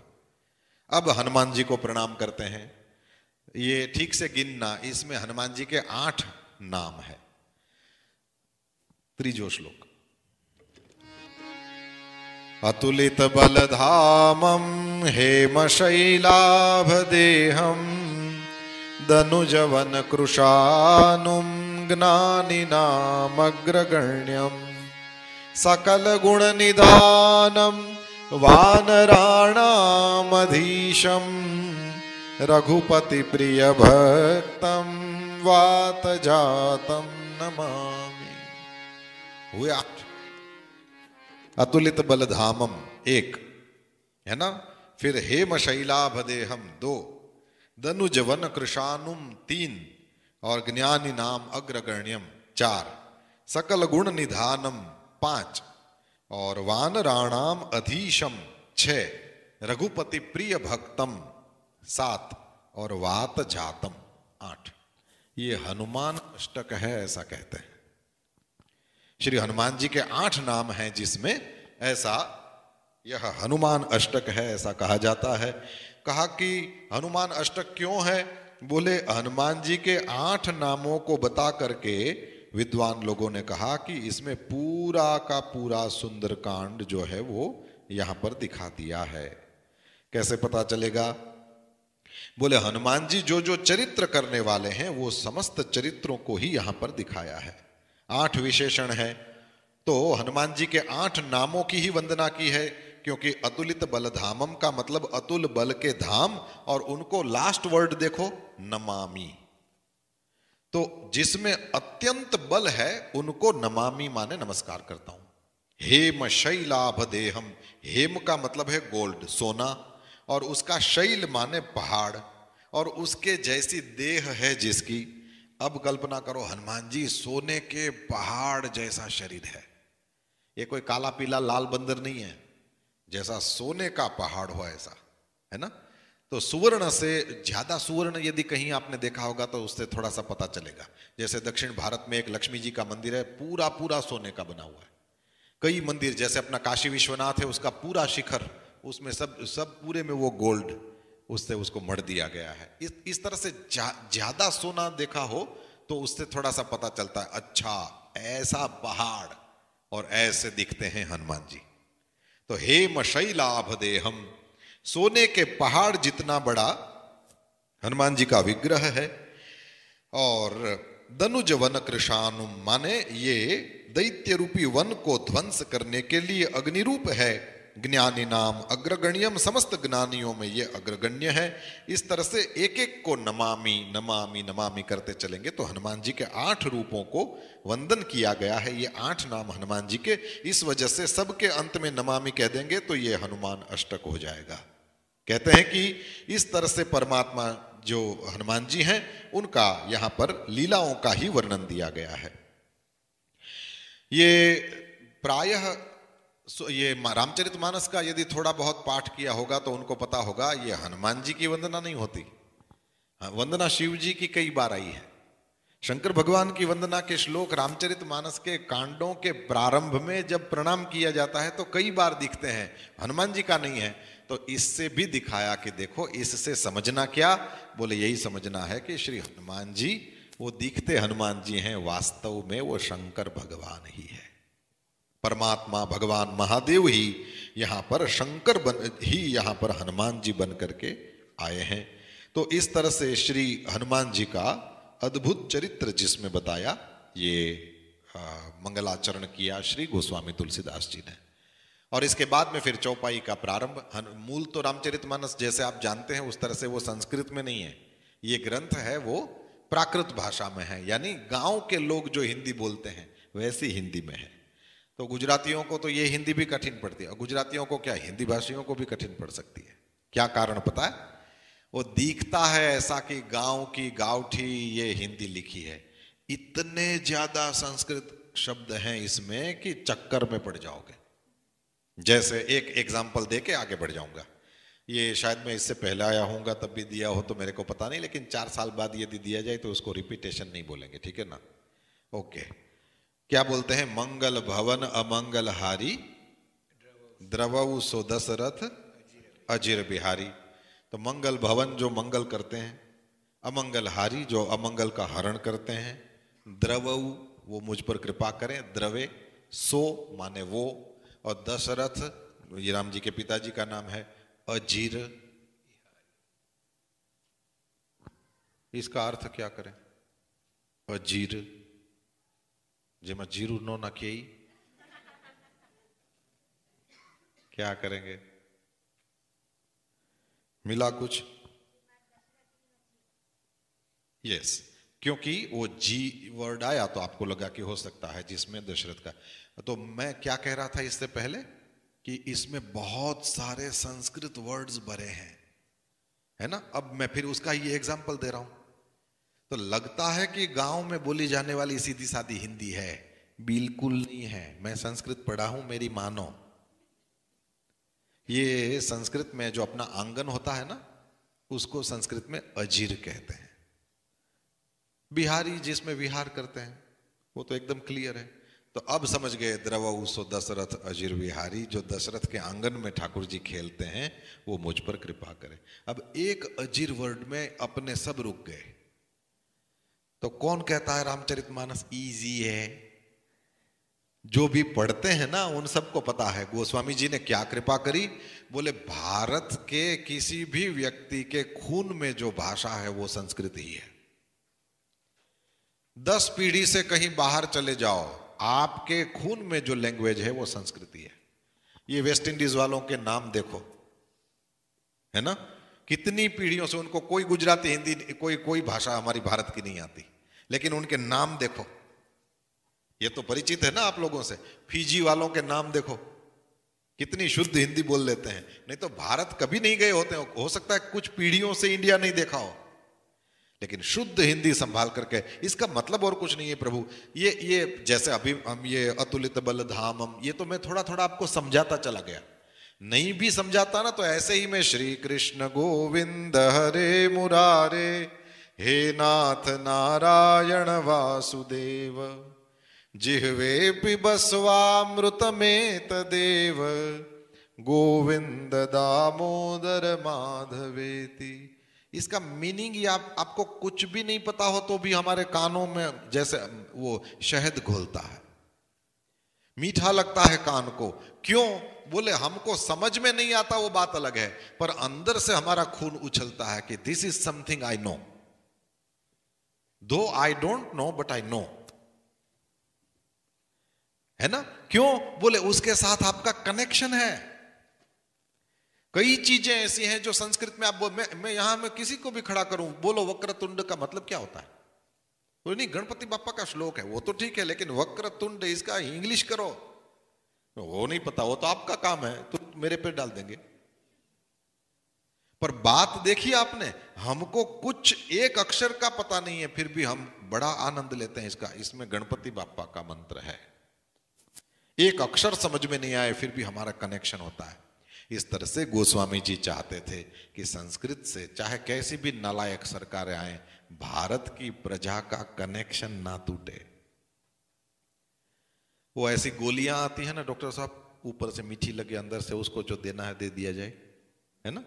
अब हनुमान जी को प्रणाम करते हैं ये ठीक से गिनना इसमें हनुमान जी के आठ नाम है त्रिजो श्लोक अतुलित अग्रगण्यम सकल गुण ज्ञानिनामग्रगण्यं सकलगुणनिधानं वानराणामधीशम् रघुपति प्रिय भक्तम वात जातम नमामि हुआ अतुलित बलधामम एक है ना फिर हेम शैलाभ देहम दो दनुज वन कृषानुम तीन और ज्ञानी नाम अग्रगण्यम चार सकल गुण निधानम पांच और वानराणाम अधीशम छ रघुपति प्रिय भक्तम सात और वात जातम आठ ये हनुमान अष्टक है ऐसा कहते हैं श्री हनुमान जी के आठ नाम हैं जिसमें ऐसा यह हनुमान अष्टक है ऐसा कहा जाता है कहा कि हनुमान अष्टक क्यों है बोले हनुमान जी के आठ नामों को बता करके विद्वान लोगों ने कहा कि इसमें पूरा का पूरा सुंदरकांड जो है वो यहां पर दिखा दिया है कैसे पता चलेगा बोले हनुमान जी जो जो चरित्र करने वाले हैं वो समस्त चरित्रों को ही यहां पर दिखाया है आठ विशेषण है तो हनुमान जी के आठ नामों की ही वंदना की है क्योंकि अतुलित धामम का मतलब अतुल बल के धाम और उनको लास्ट वर्ड देखो नमामी तो जिसमें अत्यंत बल है उनको नमामि माने नमस्कार करता हूं हेम शैलाभ देहम हेम का मतलब है गोल्ड सोना और उसका शैल माने पहाड़ और उसके जैसी देह है जिसकी अब कल्पना करो हनुमान जी सोने के पहाड़ जैसा शरीर है ये कोई काला पीला लाल बंदर नहीं है जैसा सोने का पहाड़ हो ऐसा है ना तो सुवर्ण से ज्यादा सुवर्ण यदि कहीं आपने देखा होगा तो उससे थोड़ा सा पता चलेगा जैसे दक्षिण भारत में एक लक्ष्मी जी का मंदिर है पूरा पूरा सोने का बना हुआ है कई मंदिर जैसे अपना काशी विश्वनाथ है उसका पूरा शिखर उसमें सब सब पूरे में वो गोल्ड उससे उसको मर दिया गया है इस इस तरह से ज्यादा जा, सोना देखा हो तो उससे थोड़ा सा पता चलता है अच्छा ऐसा पहाड़ और ऐसे दिखते हैं हनुमान जी तो हे मशई लाभ दे हम सोने के पहाड़ जितना बड़ा हनुमान जी का विग्रह है और दनुज वन कृषानु माने ये दैत्य रूपी वन को ध्वंस करने के लिए अग्निरूप है ज्ञानी नाम अग्रगण्यम समस्त ज्ञानियों में ये अग्रगण्य है इस तरह से एक एक को नमामि नमामि नमामि करते चलेंगे तो हनुमान जी के आठ रूपों को वंदन किया गया है ये आठ नाम हनुमान जी के इस वजह से सबके अंत में नमामि कह देंगे तो ये हनुमान अष्टक हो जाएगा कहते हैं कि इस तरह से परमात्मा जो हनुमान जी हैं उनका यहां पर लीलाओं का ही वर्णन दिया गया है ये प्रायः सो ये रामचरित मानस का यदि थोड़ा बहुत पाठ किया होगा तो उनको पता होगा ये हनुमान जी की वंदना नहीं होती हाँ, वंदना शिव जी की कई बार आई है शंकर भगवान की वंदना के श्लोक रामचरित मानस के कांडों के प्रारंभ में जब प्रणाम किया जाता है तो कई बार दिखते हैं हनुमान जी का नहीं है तो इससे भी दिखाया कि देखो इससे समझना क्या बोले यही समझना है कि श्री हनुमान जी वो दिखते हनुमान जी हैं वास्तव में वो शंकर भगवान ही है परमात्मा भगवान महादेव ही यहाँ पर शंकर बन ही यहाँ पर हनुमान जी बन करके आए हैं तो इस तरह से श्री हनुमान जी का अद्भुत चरित्र जिसमें बताया ये मंगलाचरण किया श्री गोस्वामी तुलसीदास जी ने और इसके बाद में फिर चौपाई का प्रारंभ मूल तो रामचरितमानस जैसे आप जानते हैं उस तरह से वो संस्कृत में नहीं है ये ग्रंथ है वो प्राकृत भाषा में है यानी गांव के लोग जो हिंदी बोलते हैं वैसी हिंदी में है तो गुजरातियों को तो ये हिंदी भी कठिन पड़ती है और गुजरातियों को क्या हिंदी भाषियों को भी कठिन पड़ सकती है क्या कारण पता है वो दिखता है ऐसा कि गांव की गावठी ये हिंदी लिखी है इतने ज्यादा संस्कृत शब्द हैं इसमें कि चक्कर में पड़ जाओगे जैसे एक एग्जाम्पल दे के आगे बढ़ जाऊंगा ये शायद मैं इससे पहले आया हूँ तब भी दिया हो तो मेरे को पता नहीं लेकिन चार साल बाद यदि दिया जाए तो उसको रिपीटेशन नहीं बोलेंगे ठीक है ना ओके okay. क्या बोलते हैं मंगल भवन अमंगलहारी द्रवऊ सो दशरथ अजीर बिहारी तो मंगल भवन जो मंगल करते हैं अमंगलहारी जो अमंगल का हरण करते हैं द्रवऊ वो मुझ पर कृपा करें द्रवे सो माने वो और दशरथ ये राम जी के पिताजी का नाम है अजीर इसका अर्थ क्या करें अजीर જેમાં नो न નાખીએ क्या करेंगे मिला कुछ यस क्योंकि वो जी वर्ड आया तो आपको लगा कि हो सकता है जिसमें दशरथ का तो मैं क्या कह रहा था इससे पहले कि इसमें बहुत सारे संस्कृत वर्ड्स भरे हैं है ना अब मैं फिर उसका ये एग्जाम्पल दे रहा हूं तो लगता है कि गांव में बोली जाने वाली सीधी सादी हिंदी है बिल्कुल नहीं है मैं संस्कृत पढ़ा हूं मेरी मानो ये संस्कृत में जो अपना आंगन होता है ना उसको संस्कृत में अजीर कहते हैं बिहारी जिसमें विहार करते हैं वो तो एकदम क्लियर है तो अब समझ गए द्रव उसो दशरथ अजीर विहारी जो दशरथ के आंगन में ठाकुर जी खेलते हैं वो मुझ पर कृपा करें अब एक अजीर वर्ड में अपने सब रुक गए तो कौन कहता है रामचरितमानस इजी है जो भी पढ़ते हैं ना उन सबको पता है गोस्वामी जी ने क्या कृपा करी बोले भारत के किसी भी व्यक्ति के खून में जो भाषा है वो संस्कृत ही है दस पीढ़ी से कहीं बाहर चले जाओ आपके खून में जो लैंग्वेज है वो संस्कृति है ये वेस्ट इंडीज वालों के नाम देखो है ना कितनी पीढ़ियों से उनको कोई गुजराती हिंदी कोई कोई भाषा हमारी भारत की नहीं आती लेकिन उनके नाम देखो ये तो परिचित है ना आप लोगों से फीजी वालों के नाम देखो कितनी शुद्ध हिंदी बोल लेते हैं नहीं तो भारत कभी नहीं गए होते हो सकता है कुछ पीढ़ियों से इंडिया नहीं देखा हो लेकिन शुद्ध हिंदी संभाल करके इसका मतलब और कुछ नहीं है प्रभु ये ये जैसे अभी हम ये अतुलित बल धाम हम ये तो मैं थोड़ा थोड़ा आपको समझाता चला गया नहीं भी समझाता ना तो ऐसे ही मैं श्री कृष्ण गोविंद हरे मुरारे हे नाथ नारायण वासुदेव जिह्वे में देव गोविंद दामोदर माधवेति इसका मीनिंग ही आप आपको कुछ भी नहीं पता हो तो भी हमारे कानों में जैसे वो शहद घोलता है मीठा लगता है कान को क्यों बोले हमको समझ में नहीं आता वो बात अलग है पर अंदर से हमारा खून उछलता है कि this is something I know though I don't know but I know है ना क्यों बोले उसके साथ आपका कनेक्शन है कई चीजें ऐसी हैं जो संस्कृत में आप मैं, मैं यहां में किसी को भी खड़ा करूं बोलो तुंड का मतलब क्या होता है बोले नहीं गणपति बापा का श्लोक है वो तो ठीक है लेकिन वक्रतुंड इसका इंग्लिश करो तो वो नहीं पता वो तो आपका काम है तो मेरे पे डाल देंगे पर बात देखी आपने हमको कुछ एक अक्षर का पता नहीं है फिर भी हम बड़ा आनंद लेते हैं इसका इसमें गणपति बापा का मंत्र है एक अक्षर समझ में नहीं आए फिर भी हमारा कनेक्शन होता है इस तरह से गोस्वामी जी चाहते थे कि संस्कृत से चाहे कैसी भी नालायक सरकारें आए भारत की प्रजा का कनेक्शन ना टूटे वो ऐसी गोलियां आती है ना डॉक्टर साहब ऊपर से मीठी लगे अंदर से उसको जो देना है दे दिया जाए है ना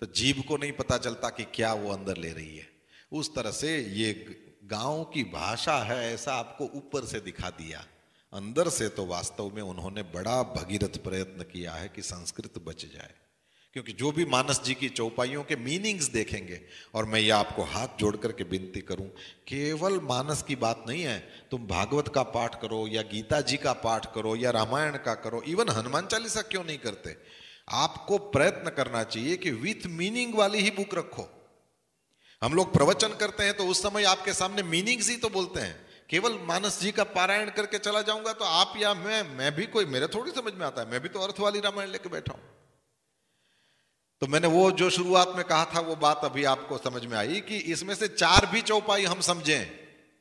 तो जीव को नहीं पता चलता कि क्या वो अंदर ले रही है उस तरह से ये गांव की भाषा है ऐसा आपको ऊपर से दिखा दिया अंदर से तो वास्तव में उन्होंने बड़ा भगीरथ प्रयत्न किया है कि संस्कृत बच जाए क्योंकि जो भी मानस जी की चौपाइयों के मीनिंग्स देखेंगे और मैं ये आपको हाथ जोड़ करके विनती करूं केवल मानस की बात नहीं है तुम भागवत का पाठ करो या गीता जी का पाठ करो या रामायण का करो इवन हनुमान चालीसा क्यों नहीं करते आपको प्रयत्न करना चाहिए कि विथ मीनिंग वाली ही बुक रखो हम लोग प्रवचन करते हैं तो उस समय आपके सामने मीनिंग्स ही तो बोलते हैं केवल मानस जी का पारायण करके चला जाऊंगा तो आप या मैं मैं भी कोई मेरे थोड़ी समझ में आता है मैं भी तो अर्थ वाली रामायण लेके बैठा हूं तो मैंने वो जो शुरुआत में कहा था वो बात अभी आपको समझ में आई कि इसमें से चार भी चौपाई हम समझें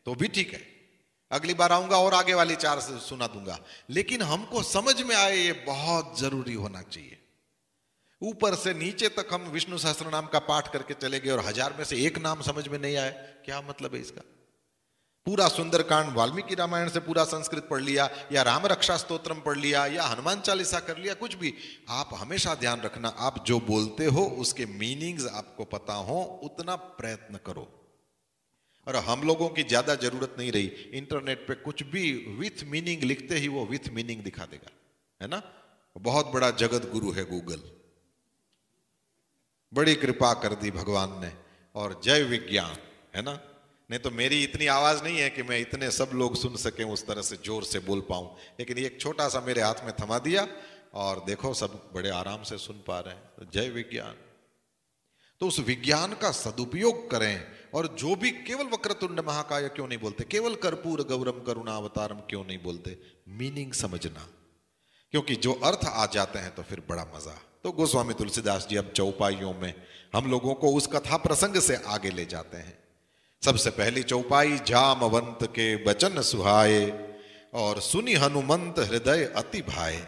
तो भी ठीक है अगली बार आऊंगा और आगे वाली चार से सुना दूंगा लेकिन हमको समझ में आए ये बहुत जरूरी होना चाहिए ऊपर से नीचे तक हम विष्णु सहस्त्र नाम का पाठ करके चले गए और हजार में से एक नाम समझ में नहीं आए क्या मतलब है इसका पूरा सुंदरकांड वाल्मीकि रामायण से पूरा संस्कृत पढ़ लिया या राम रक्षा स्त्रोत्रम पढ़ लिया या हनुमान चालीसा कर लिया कुछ भी आप हमेशा ध्यान रखना आप जो बोलते हो उसके मीनिंग्स आपको पता हो उतना प्रयत्न करो और हम लोगों की ज्यादा जरूरत नहीं रही इंटरनेट पे कुछ भी विथ मीनिंग लिखते ही वो विथ मीनिंग दिखा देगा है ना बहुत बड़ा जगत गुरु है गूगल बड़ी कृपा कर दी भगवान ने और जय विज्ञान है ना नहीं तो मेरी इतनी आवाज़ नहीं है कि मैं इतने सब लोग सुन सके उस तरह से ज़ोर से बोल पाऊं लेकिन एक छोटा सा मेरे हाथ में थमा दिया और देखो सब बड़े आराम से सुन पा रहे हैं तो जय विज्ञान तो उस विज्ञान का सदुपयोग करें और जो भी केवल वक्रतुंड महाकाय क्यों नहीं बोलते केवल कर्पूर गौरम करुणा अवतारम क्यों नहीं बोलते मीनिंग समझना क्योंकि जो अर्थ आ जाते हैं तो फिर बड़ा मजा तो गोस्वामी तुलसीदास जी अब चौपाइयों में हम लोगों को उस कथा प्रसंग से आगे ले जाते हैं सबसे पहली चौपाई जामवंत के वचन सुहाए और सुनी हनुमंत हृदय अति भाए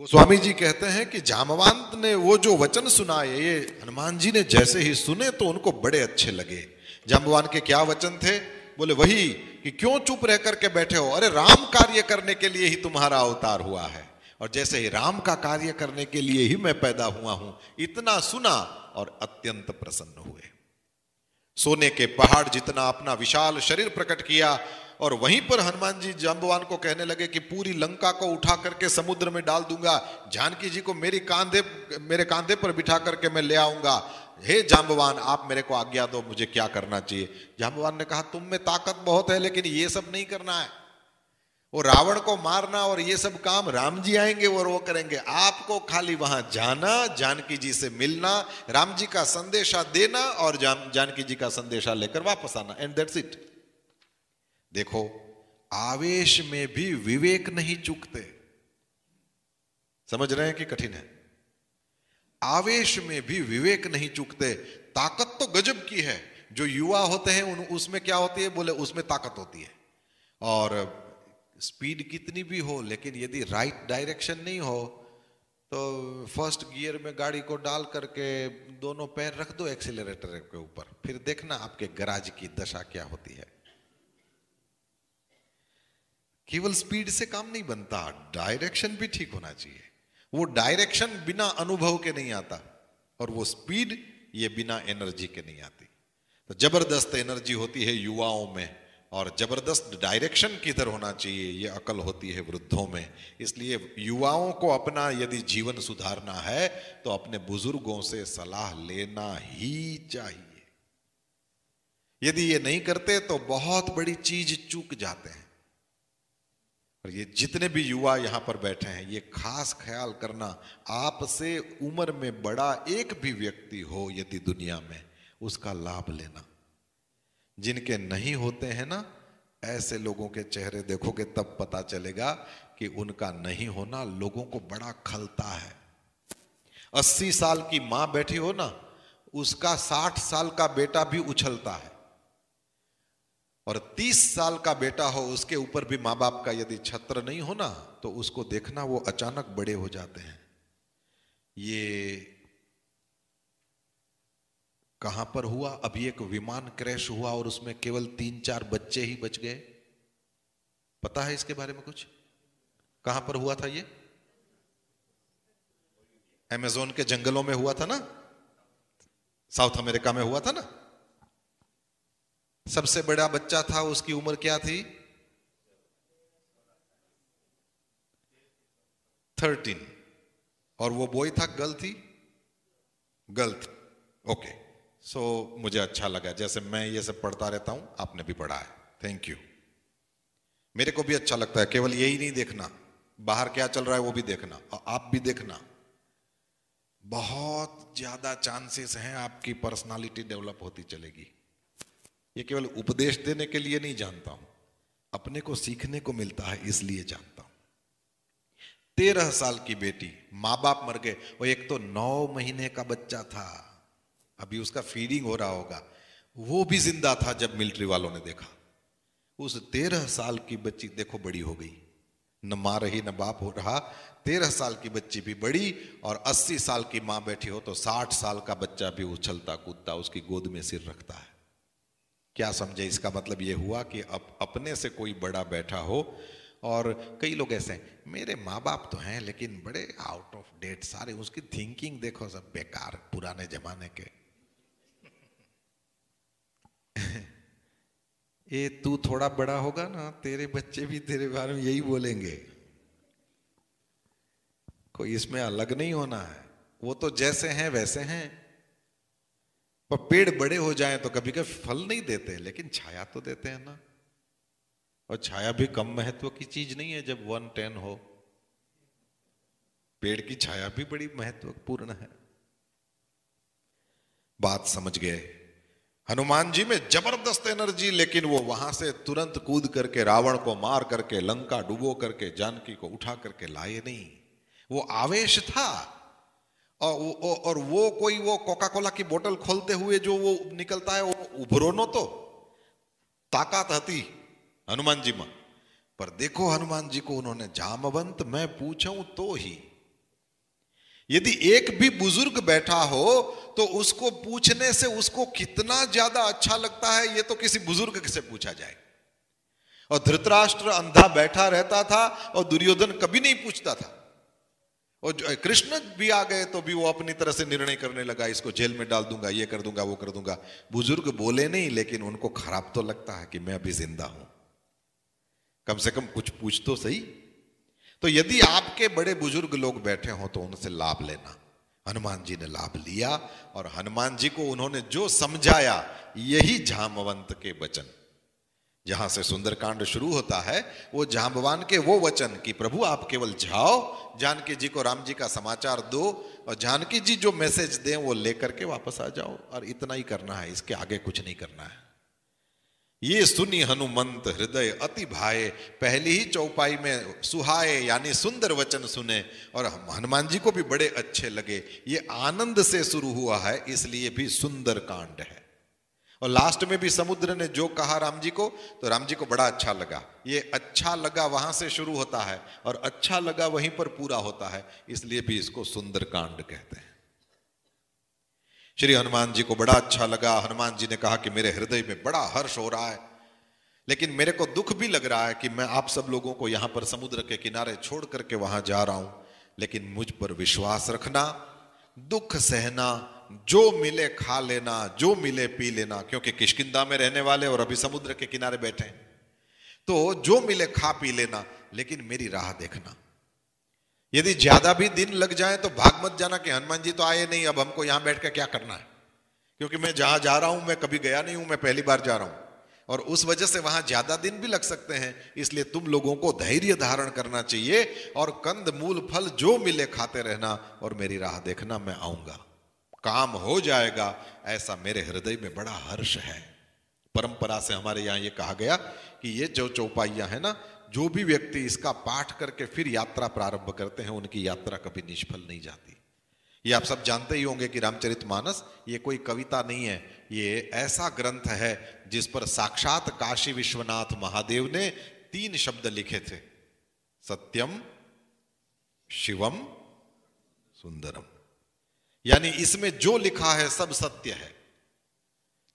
गोस्वामी जी कहते हैं कि जामवंत ने वो जो वचन सुनाए ये हनुमान जी ने जैसे ही सुने तो उनको बड़े अच्छे लगे जामवान के क्या वचन थे बोले वही कि क्यों चुप रह करके बैठे हो अरे राम कार्य करने के लिए ही तुम्हारा अवतार हुआ है और जैसे ही राम का कार्य करने के लिए ही मैं पैदा हुआ हूं इतना सुना और अत्यंत प्रसन्न हुए सोने के पहाड़ जितना अपना विशाल शरीर प्रकट किया और वहीं पर हनुमान जी जाम्बवान को कहने लगे कि पूरी लंका को उठा करके समुद्र में डाल दूंगा जानकी जी को मेरी कांधे मेरे कांधे पर बिठा करके मैं ले आऊंगा हे जाम्बवान आप मेरे को आज्ञा दो मुझे क्या करना चाहिए जाम्बवान ने कहा तुम में ताकत बहुत है लेकिन ये सब नहीं करना है वो रावण को मारना और ये सब काम राम जी आएंगे और वो करेंगे आपको खाली वहां जाना जानकी जी से मिलना राम जी का संदेशा देना और जान, जानकी जी का संदेशा लेकर वापस आना एंड दैट्स इट देखो आवेश में भी विवेक नहीं चूकते समझ रहे हैं कि कठिन है आवेश में भी विवेक नहीं चूकते ताकत तो गजब की है जो युवा होते हैं उन उसमें क्या होती है बोले उसमें ताकत होती है और स्पीड कितनी भी हो लेकिन यदि राइट डायरेक्शन नहीं हो तो फर्स्ट गियर में गाड़ी को डाल करके दोनों पैर रख दो एक्सीटर के ऊपर फिर देखना आपके गराज की दशा क्या होती है केवल स्पीड से काम नहीं बनता डायरेक्शन भी ठीक होना चाहिए वो डायरेक्शन बिना अनुभव के नहीं आता और वो स्पीड ये बिना एनर्जी के नहीं आती तो जबरदस्त एनर्जी होती है युवाओं में और ज़बरदस्त डायरेक्शन किधर होना चाहिए ये अकल होती है वृद्धों में इसलिए युवाओं को अपना यदि जीवन सुधारना है तो अपने बुजुर्गों से सलाह लेना ही चाहिए यदि ये नहीं करते तो बहुत बड़ी चीज चूक जाते हैं और ये जितने भी युवा यहां पर बैठे हैं ये खास ख्याल करना आपसे उम्र में बड़ा एक भी व्यक्ति हो यदि दुनिया में उसका लाभ लेना जिनके नहीं होते हैं ना ऐसे लोगों के चेहरे देखोगे तब पता चलेगा कि उनका नहीं होना लोगों को बड़ा खलता है अस्सी साल की मां बैठी हो ना उसका साठ साल का बेटा भी उछलता है और तीस साल का बेटा हो उसके ऊपर भी मां बाप का यदि छत्र नहीं हो ना तो उसको देखना वो अचानक बड़े हो जाते हैं ये कहां पर हुआ अभी एक विमान क्रैश हुआ और उसमें केवल तीन चार बच्चे ही बच गए पता है इसके बारे में कुछ कहां पर हुआ था ये एमेजोन के जंगलों में हुआ था ना साउथ अमेरिका में हुआ था ना सबसे बड़ा बच्चा था उसकी उम्र क्या थी थर्टीन और वो बॉय था गर्ल थी गर्ल थी ओके okay. सो so, मुझे अच्छा लगा जैसे मैं ये सब पढ़ता रहता हूं आपने भी पढ़ा है थैंक यू मेरे को भी अच्छा लगता है केवल यही नहीं देखना बाहर क्या चल रहा है वो भी देखना और आप भी देखना बहुत ज्यादा चांसेस हैं आपकी पर्सनालिटी डेवलप होती चलेगी ये केवल उपदेश देने के लिए नहीं जानता हूं अपने को सीखने को मिलता है इसलिए जानता हूं तेरह साल की बेटी माँ बाप मर गए और एक तो नौ महीने का बच्चा था अभी उसका फीडिंग हो रहा होगा वो भी जिंदा था जब मिलिट्री वालों ने देखा उस तेरह साल की बच्ची देखो बड़ी हो गई न माँ रही न बाप हो रहा तेरह साल की बच्ची भी बड़ी और अस्सी साल की मां बैठी हो तो साठ साल का बच्चा भी उछलता कूदता उसकी गोद में सिर रखता है क्या समझे इसका मतलब यह हुआ कि अब अपने से कोई बड़ा बैठा हो और कई लोग ऐसे हैं मेरे माँ बाप तो हैं लेकिन बड़े आउट ऑफ डेट सारे उसकी थिंकिंग देखो सब बेकार पुराने जमाने के ए तू थोड़ा बड़ा होगा ना तेरे बच्चे भी तेरे बारे में यही बोलेंगे कोई इसमें अलग नहीं होना है वो तो जैसे हैं वैसे हैं पर पेड़ बड़े हो जाए तो कभी कभी फल नहीं देते लेकिन छाया तो देते हैं ना और छाया भी कम महत्व की चीज नहीं है जब वन टेन हो पेड़ की छाया भी बड़ी महत्वपूर्ण है बात समझ गए हनुमान जी में जबरदस्त एनर्जी लेकिन वो वहां से तुरंत कूद करके रावण को मार करके लंका डुबो करके जानकी को उठा करके लाए नहीं वो आवेश था और वो और वो कोई वो कोका कोला की बोतल खोलते हुए जो वो निकलता है वो उभरो नो तो ताकत हती हनुमान जी में पर देखो हनुमान जी को उन्होंने जामवंत मैं पूछूं तो ही यदि एक भी बुजुर्ग बैठा हो तो उसको पूछने से उसको कितना ज्यादा अच्छा लगता है ये तो किसी बुजुर्ग से पूछा जाए और धृतराष्ट्र अंधा बैठा रहता था और दुर्योधन कभी नहीं पूछता था और कृष्ण भी आ गए तो भी वो अपनी तरह से निर्णय करने लगा इसको जेल में डाल दूंगा ये कर दूंगा वो कर दूंगा बुजुर्ग बोले नहीं लेकिन उनको खराब तो लगता है कि मैं अभी जिंदा हूं कम से कम कुछ पूछ तो सही तो यदि आपके बड़े बुजुर्ग लोग बैठे हों तो उनसे लाभ लेना हनुमान जी ने लाभ लिया और हनुमान जी को उन्होंने जो समझाया यही झामवंत के वचन जहां से सुंदरकांड शुरू होता है वो झामवान के वो वचन कि प्रभु आप केवल जाओ जानकी जी को राम जी का समाचार दो और जानकी जी जो मैसेज दें वो लेकर के वापस आ जाओ और इतना ही करना है इसके आगे कुछ नहीं करना है ये सुनी हनुमंत हृदय अति भाए पहली ही चौपाई में सुहाए यानी सुंदर वचन सुने और हनुमान जी को भी बड़े अच्छे लगे ये आनंद से शुरू हुआ है इसलिए भी सुंदर कांड है और लास्ट में भी समुद्र ने जो कहा राम जी को तो राम जी को बड़ा अच्छा लगा ये अच्छा लगा वहां से शुरू होता है और अच्छा लगा वहीं पर पूरा होता है इसलिए भी इसको सुंदर कांड कहते हैं श्री हनुमान जी को बड़ा अच्छा लगा हनुमान जी ने कहा कि मेरे हृदय में बड़ा हर्ष हो रहा है लेकिन मेरे को दुख भी लग रहा है कि मैं आप सब लोगों को यहां पर समुद्र के किनारे छोड़ करके वहां जा रहा हूं लेकिन मुझ पर विश्वास रखना दुख सहना जो मिले खा लेना जो मिले पी लेना क्योंकि किशकिंदा में रहने वाले और अभी समुद्र के किनारे बैठे हैं तो जो मिले खा पी लेना लेकिन मेरी राह देखना यदि ज्यादा भी दिन लग जाए तो भाग मत जाना कि हनुमान जी तो आए नहीं अब हमको यहां बैठ कर क्या करना है क्योंकि मैं जहां जा रहा हूं मैं कभी गया नहीं हूं मैं पहली बार जा रहा हूं और उस वजह से वहां ज्यादा दिन भी लग सकते हैं इसलिए तुम लोगों को धैर्य धारण करना चाहिए और कंद मूल फल जो मिले खाते रहना और मेरी राह देखना मैं आऊंगा काम हो जाएगा ऐसा मेरे हृदय में बड़ा हर्ष है परंपरा से हमारे यहां यह कहा गया कि ये जो चौपाइयाँ है ना जो भी व्यक्ति इसका पाठ करके फिर यात्रा प्रारंभ करते हैं उनकी यात्रा कभी निष्फल नहीं जाती ये आप सब जानते ही होंगे कि रामचरित मानस ये कोई कविता नहीं है ये ऐसा ग्रंथ है जिस पर साक्षात काशी विश्वनाथ महादेव ने तीन शब्द लिखे थे सत्यम शिवम सुंदरम यानी इसमें जो लिखा है सब सत्य है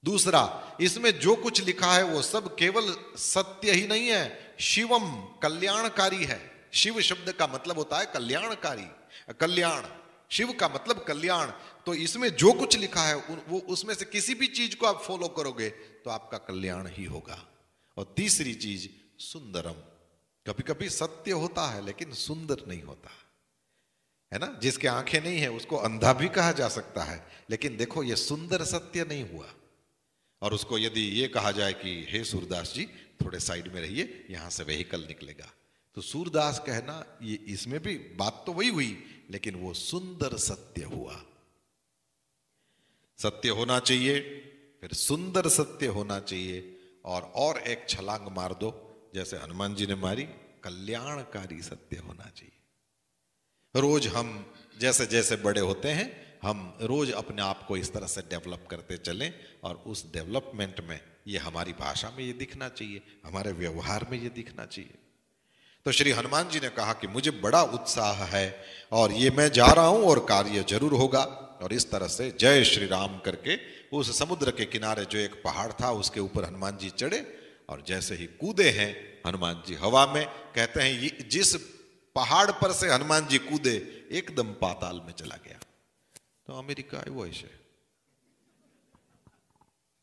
दूसरा इसमें जो कुछ लिखा है वो सब केवल सत्य ही नहीं है शिवम कल्याणकारी है शिव शब्द का मतलब होता है कल्याणकारी कल्याण शिव का मतलब कल्याण तो इसमें जो कुछ लिखा है वो उसमें से किसी भी चीज को आप फॉलो करोगे तो आपका कल्याण ही होगा और तीसरी चीज सुंदरम कभी कभी सत्य होता है लेकिन सुंदर नहीं होता है ना जिसके आंखें नहीं है उसको अंधा भी कहा जा सकता है लेकिन देखो ये सुंदर सत्य नहीं हुआ और उसको यदि ये कहा जाए कि हे सूरदास जी थोड़े साइड में रहिए यहां से वेहीकल निकलेगा तो सूरदास कहना ये इसमें भी बात तो वही हुई लेकिन वो सुंदर सत्य हुआ सत्य होना चाहिए फिर सुंदर सत्य होना चाहिए और और एक छलांग मार दो जैसे हनुमान जी ने मारी कल्याणकारी सत्य होना चाहिए रोज हम जैसे जैसे बड़े होते हैं हम रोज अपने आप को इस तरह से डेवलप करते चलें और उस डेवलपमेंट में ये हमारी भाषा में ये दिखना चाहिए हमारे व्यवहार में ये दिखना चाहिए तो श्री हनुमान जी ने कहा कि मुझे बड़ा उत्साह है और ये मैं जा रहा हूं और कार्य जरूर होगा और इस तरह से जय श्री राम करके उस समुद्र के किनारे जो एक पहाड़ था उसके ऊपर हनुमान जी चढ़े और जैसे ही कूदे हैं हनुमान जी हवा में कहते हैं जिस पहाड़ पर से हनुमान जी कूदे एकदम पाताल में चला गया तो अमेरिका वो ऐसे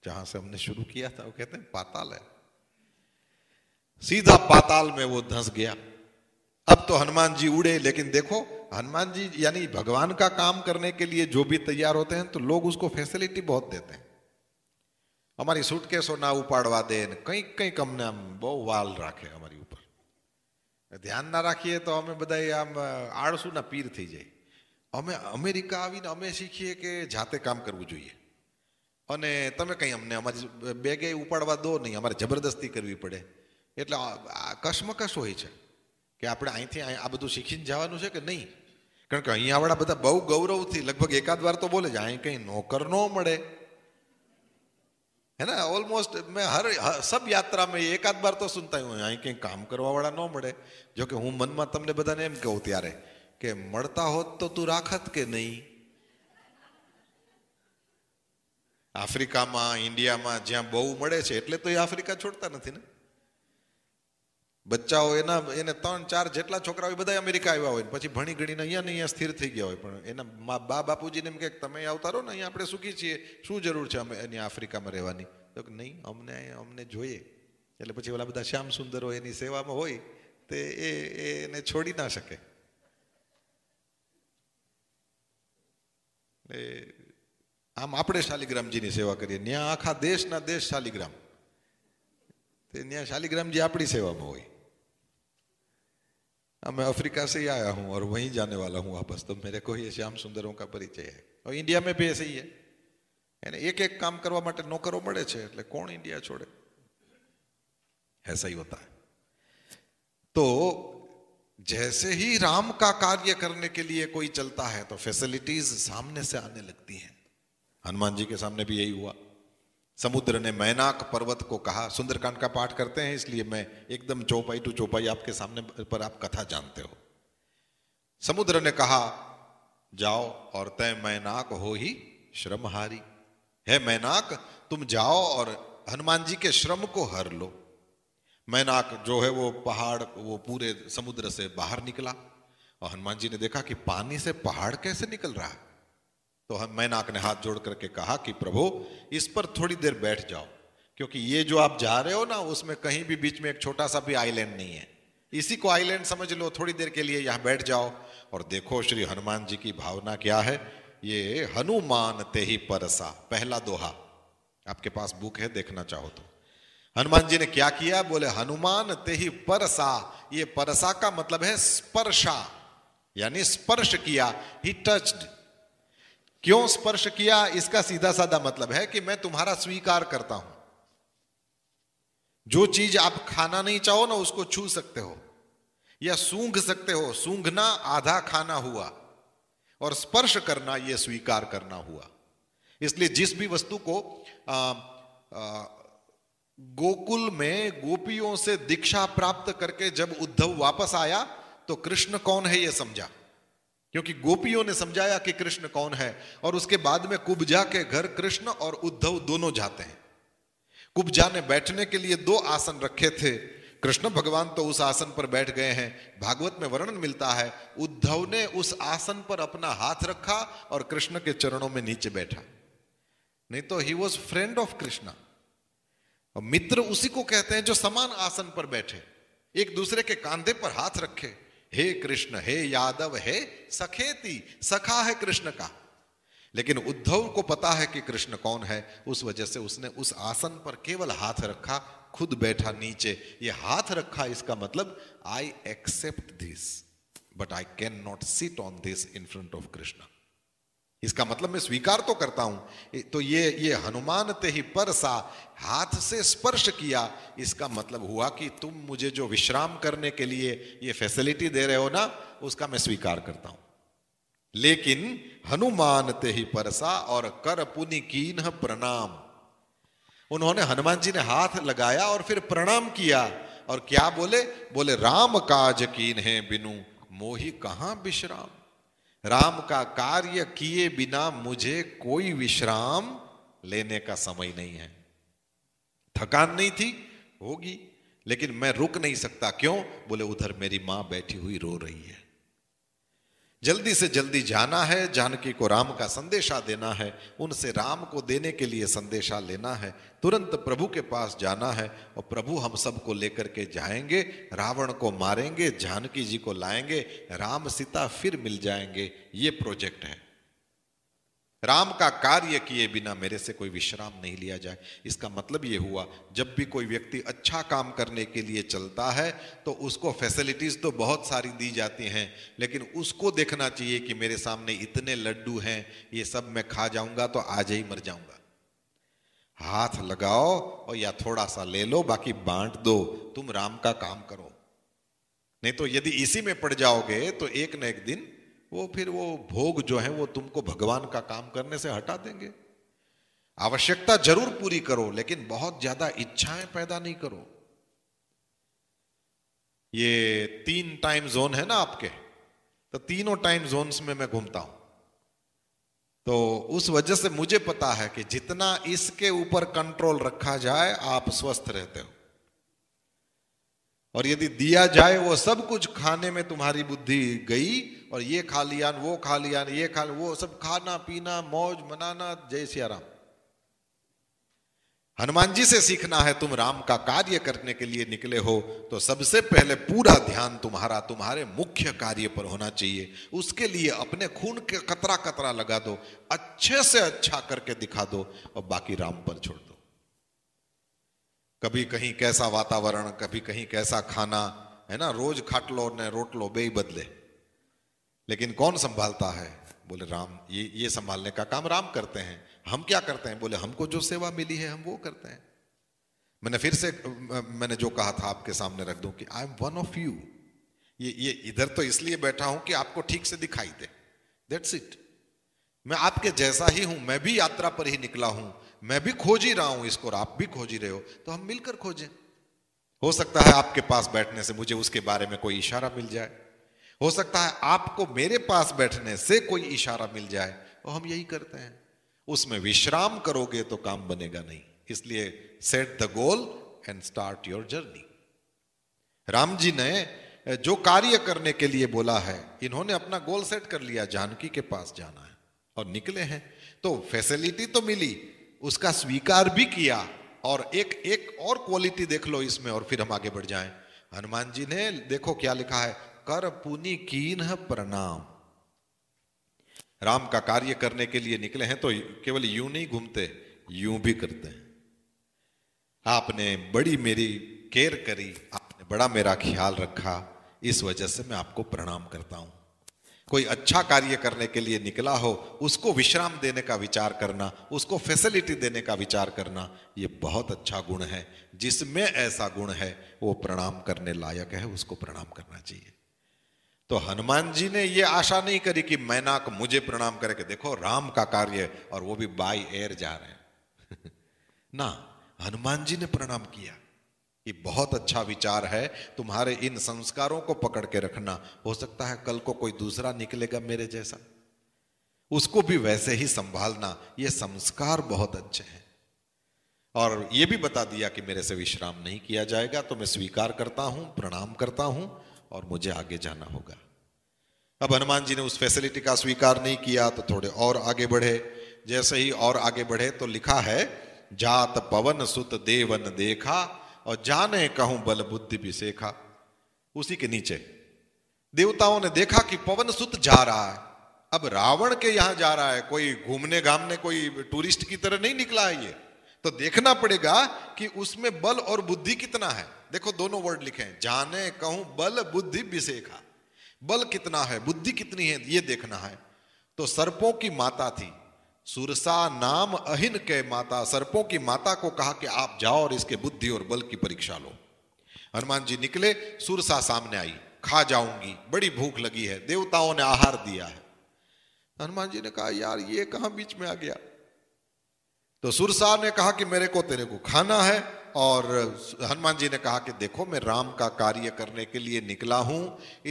जहां से हमने शुरू किया था वो कहते हैं पाताल है सीधा पाताल में वो धंस गया अब तो हनुमान जी उड़े लेकिन देखो हनुमान जी यानी भगवान का काम करने के लिए जो भी तैयार होते हैं तो लोग उसको फैसिलिटी बहुत देते हैं અમારી સુટકેસો ના कई દે ને કંઈક કંઈક અમને वाल रखे हमारी ऊपर ध्यान ना रखिए तो हमें बधाई आड़सू ना पीर थी जाए થઈ अमेरिका અમે અમેરિકા अमे सीखिए कि जाते काम करव जो है અને તમે કંઈ અમને અમારી બેગે ઉપાડવા દો નહીં અમારે જબરદસ્તી કરવી પડે એટલે કશમકશ હોય છે કે આપણે અહીંથી આ બધું શીખીને જવાનું છે કે નહીં કારણ કે અહીંયાવાળા બધા બહુ ગૌરવથી લગભગ એકાદ વાર તો બોલે છે અહીં કંઈ નોકર ન મળે હે ને ઓલમોસ્ટ મેં હર સબ યાત્રા મેં એકાદ વાર તો સુનતા હું અહીં કંઈ કામ કરવાવાળા ન મળે જોકે હું મનમાં તમને બધાને એમ કહું ત્યારે કે મળતા હોત તો તું રાખત કે નહીં આફ્રિકામાં ઇન્ડિયામાં જ્યાં બહુ મળે છે એટલે તો એ આફ્રિકા છોડતા નથી ને બચ્ચાઓ એના એને ત્રણ ચાર જેટલા છોકરા હોય બધા અમેરિકા આવ્યા હોય પછી ભણી ગણીને અહીંયા ને અહીંયા સ્થિર થઈ ગયા હોય પણ એના બા બાપુજીને એમ કે તમે આવતા રહો ને અહીંયા આપણે સુખી છીએ શું જરૂર છે અમે એની આફ્રિકામાં રહેવાની તો નહીં અમને અમને જોઈએ એટલે પછી ઓલા બધા શ્યામ સુંદરો એની સેવામાં હોય તે એ એને છોડી ના શકે એ आम शालिग्राम जी सेवा करे न्या आखा देश ना देश शालिग्राम न्या शालिग्राम जी अपनी सेवा में हो मैं अफ्रीका से ही आया हूँ और वहीं जाने वाला हूँ वापस तो मेरे को ही श्याम सुंदरों का परिचय है और इंडिया में भी ऐसे ही है एक एक काम કામ કરવા માટે નોકરો મળે છે એટલે ऐसा ही होता है तो जैसे ही राम का कार्य करने के लिए कोई चलता है तो फैसिलिटीज सामने से आने लगती है हनुमान जी के सामने भी यही हुआ समुद्र ने मैनाक पर्वत को कहा सुंदरकांड का पाठ करते हैं इसलिए मैं एकदम चौपाई टू चौपाई आपके सामने पर आप कथा जानते हो समुद्र ने कहा जाओ और तय मैनाक हो ही श्रमहारी है मैनाक तुम जाओ और हनुमान जी के श्रम को हर लो मैनाक जो है वो पहाड़ वो पूरे समुद्र से बाहर निकला और हनुमान जी ने देखा कि पानी से पहाड़ कैसे निकल रहा है तो हम मैनाक ने हाथ जोड़ करके कहा कि प्रभु इस पर थोड़ी देर बैठ जाओ क्योंकि ये जो आप जा रहे हो ना उसमें कहीं भी बीच में एक छोटा सा भी आइलैंड नहीं है इसी को आइलैंड समझ लो थोड़ी देर के लिए यहाँ बैठ जाओ और देखो श्री हनुमान जी की भावना क्या है ये हनुमान ते ही परसा पहला दोहा आपके पास बुक है देखना चाहो तो हनुमान जी ने क्या किया बोले हनुमान ते ही परसा ये परसा का मतलब है स्पर्शा यानी स्पर्श किया ही टच्ड क्यों स्पर्श किया इसका सीधा साधा मतलब है कि मैं तुम्हारा स्वीकार करता हूं जो चीज आप खाना नहीं चाहो ना उसको छू सकते हो या सूंघ सकते हो सूंघना आधा खाना हुआ और स्पर्श करना यह स्वीकार करना हुआ इसलिए जिस भी वस्तु को आ, आ, गोकुल में गोपियों से दीक्षा प्राप्त करके जब उद्धव वापस आया तो कृष्ण कौन है यह समझा क्योंकि गोपियों ने समझाया कि कृष्ण कौन है और उसके बाद में कुब्जा के घर कृष्ण और उद्धव दोनों जाते हैं कुब्जा ने बैठने के लिए दो आसन रखे थे कृष्ण भगवान तो उस आसन पर बैठ गए हैं भागवत में वर्णन मिलता है उद्धव ने उस आसन पर अपना हाथ रखा और कृष्ण के चरणों में नीचे बैठा नहीं तो he was friend of Krishna मित्र उसी को कहते हैं जो समान आसन पर बैठे एक दूसरे के कांधे पर हाथ रखे हे कृष्ण हे यादव हे सखेती सखा है कृष्ण का लेकिन उद्धव को पता है कि कृष्ण कौन है उस वजह से उसने उस आसन पर केवल हाथ रखा खुद बैठा नीचे ये हाथ रखा इसका मतलब I accept this but I can not sit on this in front of Krishna इसका मतलब मैं स्वीकार तो करता हूं तो ये ये हनुमान ते ही परसा हाथ से स्पर्श किया इसका मतलब हुआ कि तुम मुझे जो विश्राम करने के लिए ये फैसिलिटी दे रहे हो ना उसका मैं स्वीकार करता हूं लेकिन हनुमान ते ही परसा और कर पुनि प्रणाम उन्होंने हनुमान जी ने हाथ लगाया और फिर प्रणाम किया और क्या बोले बोले राम काज कीन है बिनु मोही कहा विश्राम राम का कार्य किए बिना मुझे कोई विश्राम लेने का समय नहीं है थकान नहीं थी होगी लेकिन मैं रुक नहीं सकता क्यों बोले उधर मेरी मां बैठी हुई रो रही है जल्दी से जल्दी जाना है जानकी को राम का संदेशा देना है उनसे राम को देने के लिए संदेशा लेना है तुरंत प्रभु के पास जाना है और प्रभु हम सबको लेकर के जाएंगे रावण को मारेंगे जानकी जी को लाएंगे राम सीता फिर मिल जाएंगे ये प्रोजेक्ट है राम का कार्य किए बिना मेरे से कोई विश्राम नहीं लिया जाए इसका मतलब ये हुआ जब भी कोई व्यक्ति अच्छा काम करने के लिए चलता है तो उसको फैसिलिटीज़ तो बहुत सारी दी जाती हैं लेकिन उसको देखना चाहिए कि मेरे सामने इतने लड्डू हैं ये सब मैं खा जाऊंगा तो आज ही मर जाऊंगा हाथ लगाओ और या थोड़ा सा ले लो बाकी बांट दो तुम राम का काम करो नहीं तो यदि इसी में पड़ जाओगे तो एक न एक दिन वो फिर वो भोग जो है वो तुमको भगवान का काम करने से हटा देंगे आवश्यकता जरूर पूरी करो लेकिन बहुत ज्यादा इच्छाएं पैदा नहीं करो ये तीन टाइम जोन है ना आपके तो तीनों टाइम जोन्स में मैं घूमता हूं तो उस वजह से मुझे पता है कि जितना इसके ऊपर कंट्रोल रखा जाए आप स्वस्थ रहते हो और यदि दिया जाए वो सब कुछ खाने में तुम्हारी बुद्धि गई और ये खा लिया वो खा लिया ये खा लिया, वो सब खाना पीना मौज मनाना जय सिया राम हनुमान जी से सीखना है तुम राम का कार्य करने के लिए निकले हो तो सबसे पहले पूरा ध्यान तुम्हारा तुम्हारे मुख्य कार्य पर होना चाहिए उसके लिए अपने खून के कतरा कतरा लगा दो अच्छे से अच्छा करके दिखा दो और बाकी राम पर छोड़ दो कभी कहीं कैसा वातावरण कभी कहीं कैसा खाना है ना रोज खाट लो ने रोट लो बे बदले लेकिन कौन संभालता है बोले राम ये ये संभालने का काम राम करते हैं हम क्या करते हैं बोले हमको जो सेवा मिली है हम वो करते हैं मैंने फिर से मैंने जो कहा था आपके सामने रख दूं कि I am one of you ये ये इधर तो इसलिए बैठा हूं कि आपको ठीक से दिखाई दे दैट्स इट मैं आपके जैसा ही हूं मैं भी यात्रा पर ही निकला हूं मैं भी खोज ही रहा हूं इसको और आप भी खोज ही रहे हो तो हम मिलकर खोजें हो सकता है आपके पास बैठने से मुझे उसके बारे में कोई इशारा मिल जाए हो सकता है आपको मेरे पास बैठने से कोई इशारा मिल जाए और हम यही करते हैं उसमें विश्राम करोगे तो काम बनेगा नहीं इसलिए set the goal and start your journey Ram ji ने जो कार्य करने के लिए बोला है इन्होंने अपना गोल सेट कर लिया जानकी के पास जाना है और निकले हैं तो फैसिलिटी तो मिली उसका स्वीकार भी किया और एक एक और क्वालिटी देख लो इसमें और फिर हम आगे बढ़ जाएं हनुमान जी ने देखो क्या लिखा है कर पुनी कीन प्रणाम राम का कार्य करने के लिए निकले हैं तो केवल यूं नहीं घूमते यूं भी करते हैं आपने बड़ी मेरी केयर करी आपने बड़ा मेरा ख्याल रखा इस वजह से मैं आपको प्रणाम करता हूं कोई अच्छा कार्य करने के लिए निकला हो उसको विश्राम देने का विचार करना उसको फैसिलिटी देने का विचार करना ये बहुत अच्छा गुण है जिसमें ऐसा गुण है वो प्रणाम करने लायक है उसको प्रणाम करना चाहिए तो हनुमान जी ने ये आशा नहीं करी कि मैनाक मुझे प्रणाम करे कि देखो राम का कार्य और वो भी बाई एयर जा रहे हैं ना हनुमान जी ने प्रणाम किया कि बहुत अच्छा विचार है तुम्हारे इन संस्कारों को पकड़ के रखना हो सकता है कल को कोई दूसरा निकलेगा मेरे जैसा उसको भी वैसे ही संभालना ये संस्कार बहुत अच्छे हैं और ये भी बता दिया कि मेरे से विश्राम नहीं किया जाएगा तो मैं स्वीकार करता हूं प्रणाम करता हूं और मुझे आगे जाना होगा अब हनुमान जी ने उस फैसिलिटी का स्वीकार नहीं किया तो थोड़े और आगे बढ़े जैसे ही और आगे बढ़े तो लिखा है जात पवन सुत देवन देखा और जाने कहूं बल बुद्धि भी सेखा उसी के नीचे देवताओं ने देखा कि पवन सुत जा रहा है अब रावण के यहां जा रहा है कोई घूमने घामने कोई टूरिस्ट की तरह नहीं निकला है ये तो देखना पड़ेगा कि उसमें बल और बुद्धि कितना है देखो दोनों वर्ड लिखे हैं जाने कहूं बल बुद्धि विशेखा बल कितना है बुद्धि कितनी है ये देखना है तो सर्पों की माता थी सुरसा नाम अहिन के माता सर्पों की माता को कहा कि आप जाओ और इसके बुद्धि और बल की परीक्षा लो हनुमान जी निकले सुरसा सामने आई खा जाऊंगी बड़ी भूख लगी है देवताओं ने आहार दिया है हनुमान जी ने कहा यार ये कहां बीच में आ गया तो सुरसा ने कहा कि मेरे को तेरे को खाना है और हनुमान जी ने कहा कि देखो मैं राम का कार्य करने के लिए निकला हूं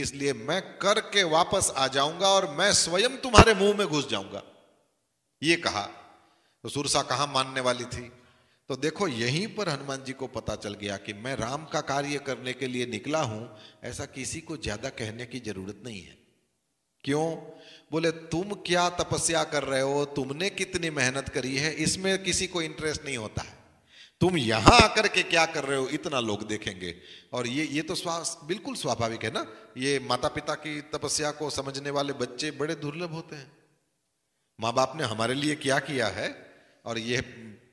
इसलिए मैं करके वापस आ जाऊंगा और मैं स्वयं तुम्हारे मुंह में घुस जाऊंगा ये कहा तो सुरसा कहां मानने वाली थी तो देखो यहीं पर हनुमान जी को पता चल गया कि मैं राम का कार्य करने के लिए निकला हूं ऐसा किसी को ज्यादा कहने की जरूरत नहीं है क्यों बोले तुम क्या तपस्या कर रहे हो तुमने कितनी मेहनत करी है इसमें किसी को इंटरेस्ट नहीं होता है तुम यहां आकर के क्या कर रहे हो इतना लोग देखेंगे और ये ये तो स्वा बिल्कुल स्वाभाविक है ना ये माता पिता की तपस्या को समझने वाले बच्चे बड़े दुर्लभ होते हैं माँ बाप ने हमारे लिए क्या किया है और यह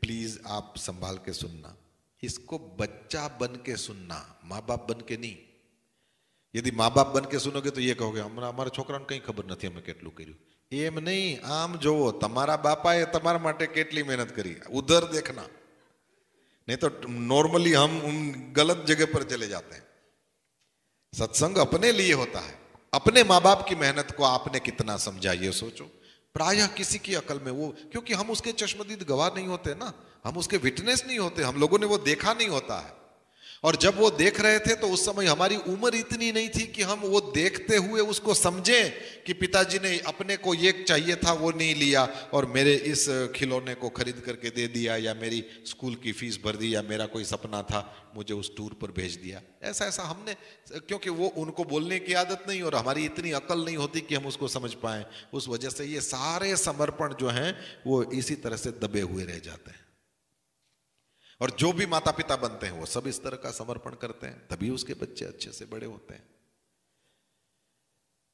प्लीज आप संभाल के सुनना इसको बच्चा बन के सुनना माँ बाप बन के नहीं यदि माँ बाप बन के सुनोगे तो ये कहोगे हमारे અમારા છોકરાને कहीं खबर નથી અમે કેટલું કર્યું એમ નહીં આમ જોવો તમારા બાપાએ તમારા માટે केटली मेहनत करी उधर देखना नहीं तो नॉर्मली हम उन गलत जगह पर चले जाते हैं सत्संग अपने लिए होता है अपने माँ बाप की मेहनत को आपने कितना समझा ये सोचो प्रायः किसी की अकल में वो क्योंकि हम उसके चश्मदीद गवाह नहीं होते ना हम उसके विटनेस नहीं होते हम लोगों ने वो देखा नहीं होता है और जब वो देख रहे थे तो उस समय हमारी उम्र इतनी नहीं थी कि हम वो देखते हुए उसको समझें कि पिताजी ने अपने को ये चाहिए था वो नहीं लिया और मेरे इस खिलौने को खरीद करके दे दिया या मेरी स्कूल की फीस भर दी या मेरा कोई सपना था मुझे उस टूर पर भेज दिया ऐसा ऐसा हमने क्योंकि वो उनको बोलने की आदत नहीं और हमारी इतनी अकल नहीं होती कि हम उसको समझ पाएँ उस वजह से ये सारे समर्पण जो हैं वो इसी तरह से दबे हुए रह जाते हैं और जो भी माता पिता बनते हैं वो सब इस तरह का समर्पण करते हैं तभी उसके बच्चे अच्छे से बड़े होते हैं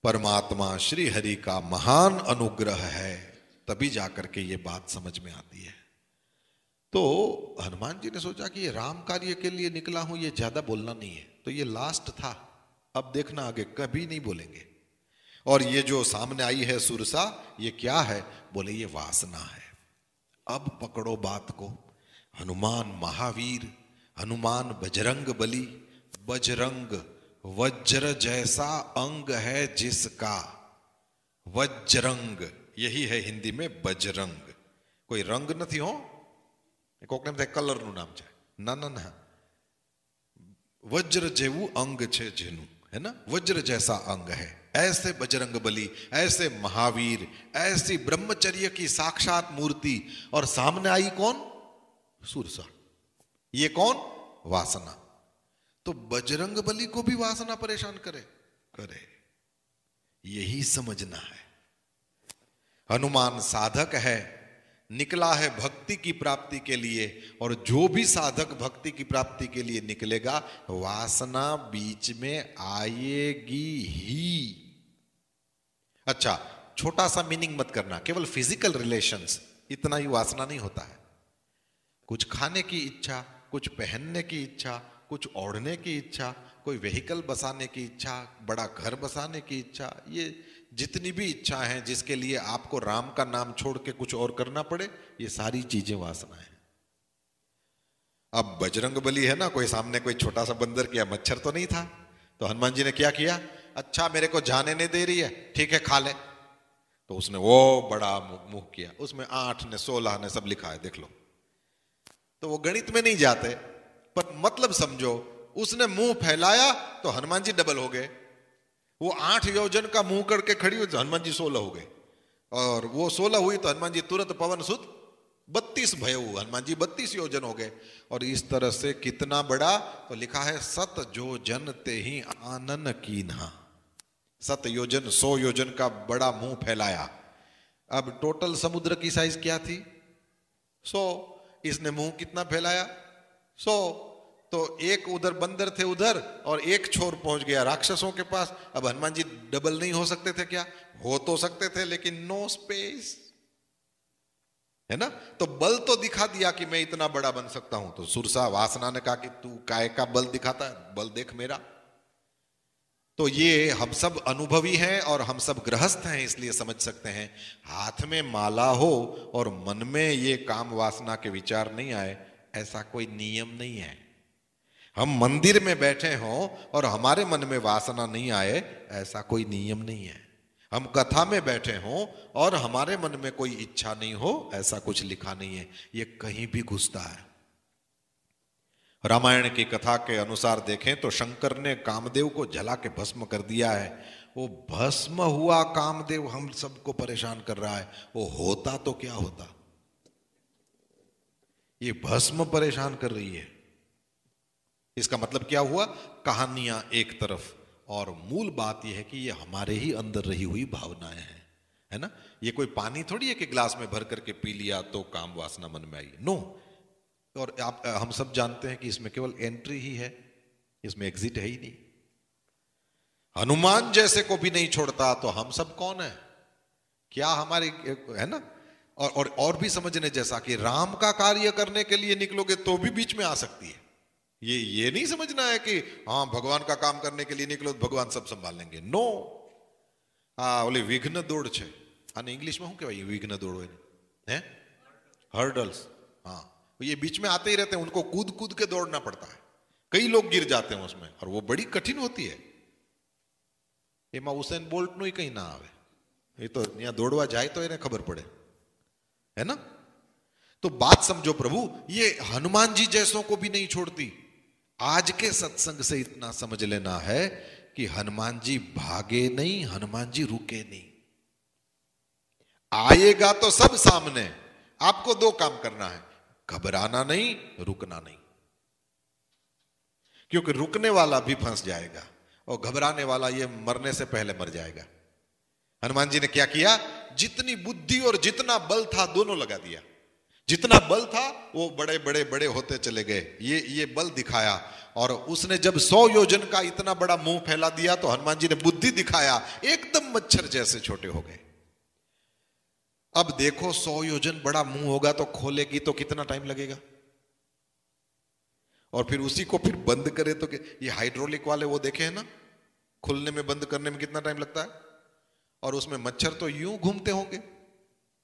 परमात्मा श्री हरि का महान अनुग्रह है तभी जाकर के ये बात समझ में आती है तो हनुमान जी ने सोचा कि ये राम कार्य के लिए निकला हूं ये ज्यादा बोलना नहीं है तो ये लास्ट था अब देखना आगे कभी नहीं बोलेंगे और ये जो सामने आई है सुरसा ये क्या है बोले ये वासना है अब पकड़ो बात को हनुमान महावीर हनुमान बजरंग बली बजरंग वज्र जैसा अंग है जिसका वज्रंग यही है हिंदी में बजरंग कोई रंग नहीं हो કોકને तो कलर થાય કલરનું નામ છે ना ना ના વજ્ર જેવું અંગ છે है ना वज्र जैसा अंग है ऐसे बजरंग बली ऐसे महावीर ऐसी ब्रह्मचर्य की साक्षात मूर्ति और सामने आई कौन सुरसा ये कौन वासना तो बजरंग बली को भी वासना परेशान करे करे यही समझना है हनुमान साधक है निकला है भक्ति की प्राप्ति के लिए और जो भी साधक भक्ति की प्राप्ति के लिए निकलेगा वासना बीच में आएगी ही अच्छा छोटा सा मीनिंग मत करना केवल फिजिकल रिलेशंस इतना ही वासना नहीं होता है कुछ खाने की इच्छा कुछ पहनने की इच्छा कुछ ओढ़ने की इच्छा कोई व्हीकल बसाने की इच्छा बड़ा घर बसाने की इच्छा ये जितनी भी इच्छा है जिसके लिए आपको राम का नाम छोड़ के कुछ और करना पड़े ये सारी चीजें वासना है अब बजरंग बली है ना कोई सामने कोई छोटा सा बंदर किया मच्छर तो नहीं था तो हनुमान जी ने क्या किया अच्छा मेरे को जाने नहीं दे रही है ठीक है खा ले तो उसने वो बड़ा मुंह किया उसमें आठ ने सोलह ने सब लिखा है देख लो तो वो गणित में नहीं जाते पर मतलब समझो उसने मुंह फैलाया तो हनुमान जी डबल हो गए वो आठ योजन का मुंह करके खड़ी हुई तो हनुमान जी सोलह हो गए और वो सोलह हुई तो हनुमान जी तुरंत पवन सुत बत्तीस भय हनुमान जी बत्तीस योजन हो गए और इस तरह से कितना बड़ा तो लिखा है सत जो जन ते ही आनन ना सत योजन सो योजन का बड़ा मुंह फैलाया अब टोटल समुद्र की साइज क्या थी सौ इसने मुंह कितना फैलाया सो तो एक उधर बंदर थे उधर और एक छोर पहुंच गया राक्षसों के पास अब हनुमान जी डबल नहीं हो सकते थे क्या हो तो सकते थे लेकिन नो स्पेस है ना तो बल तो दिखा दिया कि मैं इतना बड़ा बन सकता हूं तो सुरसा वासना ने कहा कि तू काय का बल दिखाता है बल देख मेरा तो ये हम सब अनुभवी हैं और हम सब गृहस्थ हैं इसलिए समझ सकते हैं हाथ में माला हो और मन में ये काम वासना के विचार नहीं आए ऐसा कोई नियम नहीं है हम मंदिर में बैठे हों और हमारे मन में वासना नहीं आए ऐसा कोई नियम नहीं है हम कथा में बैठे हों और हमारे मन में कोई इच्छा नहीं हो ऐसा कुछ लिखा नहीं है ये कहीं भी घुसता है रामायण की कथा के अनुसार देखें तो शंकर ने कामदेव को जला के भस्म कर दिया है वो भस्म हुआ कामदेव हम सबको परेशान कर रहा है वो होता तो क्या होता ये भस्म परेशान कर रही है इसका मतलब क्या हुआ कहानियां एक तरफ और मूल बात यह है कि ये हमारे ही अंदर रही हुई भावनाएं हैं है ना ये कोई पानी थोड़ी है कि ग्लास में भर करके पी लिया तो काम वासना मन में आई नो no, और आप हम सब जानते हैं कि इसमें केवल एंट्री ही है इसमें एग्जिट है ही नहीं हनुमान जैसे को भी नहीं छोड़ता तो हम सब कौन है क्या हमारे है ना और और और भी समझने जैसा कि राम का कार्य करने के लिए निकलोगे तो भी बीच में आ सकती है ये ये नहीं समझना है कि हाँ भगवान का काम करने के लिए निकलो तो भगवान सब संभाल लेंगे नो हा बोले विघ्न दौड़ छे इंग्लिश हाँ, में हूं विघ्न વિઘ્ન દોડ હોય હે ये बीच में आते ही रहते हैं उनको कूद कूद के दौड़ना पड़ता है कई लोग गिर जाते हैं उसमें और वो बड़ी कठिन होती है એમાં बोल्ट नु कहीं ना आवे ये तो ત્યાં दौड़वा जाए तो इन्हें खबर पड़े है ना तो बात समझो प्रभु ये हनुमान जी जैसों को भी नहीं छोड़ती आज के सत्संग से इतना समझ लेना है कि हनुमान जी भागे नहीं हनुमान जी रुके नहीं आएगा तो सब सामने आपको दो काम करना है घबराना नहीं रुकना नहीं क्योंकि रुकने वाला भी फंस जाएगा और घबराने वाला ये मरने से पहले मर जाएगा हनुमान जी ने क्या किया जितनी बुद्धि और जितना बल था दोनों लगा दिया जितना बल था वो बड़े बड़े बड़े होते चले गए ये ये बल दिखाया और उसने जब सौ योजन का इतना बड़ा मुंह फैला दिया तो हनुमान जी ने बुद्धि दिखाया एकदम मच्छर जैसे छोटे हो गए अब देखो सौ योजन बड़ा मुंह होगा तो खोलेगी तो कितना टाइम लगेगा और फिर उसी को फिर बंद करे तो ये हाइड्रोलिक वाले वो देखे हैं ना खुलने में बंद करने में कितना टाइम लगता है और उसमें मच्छर तो यूं घूमते होंगे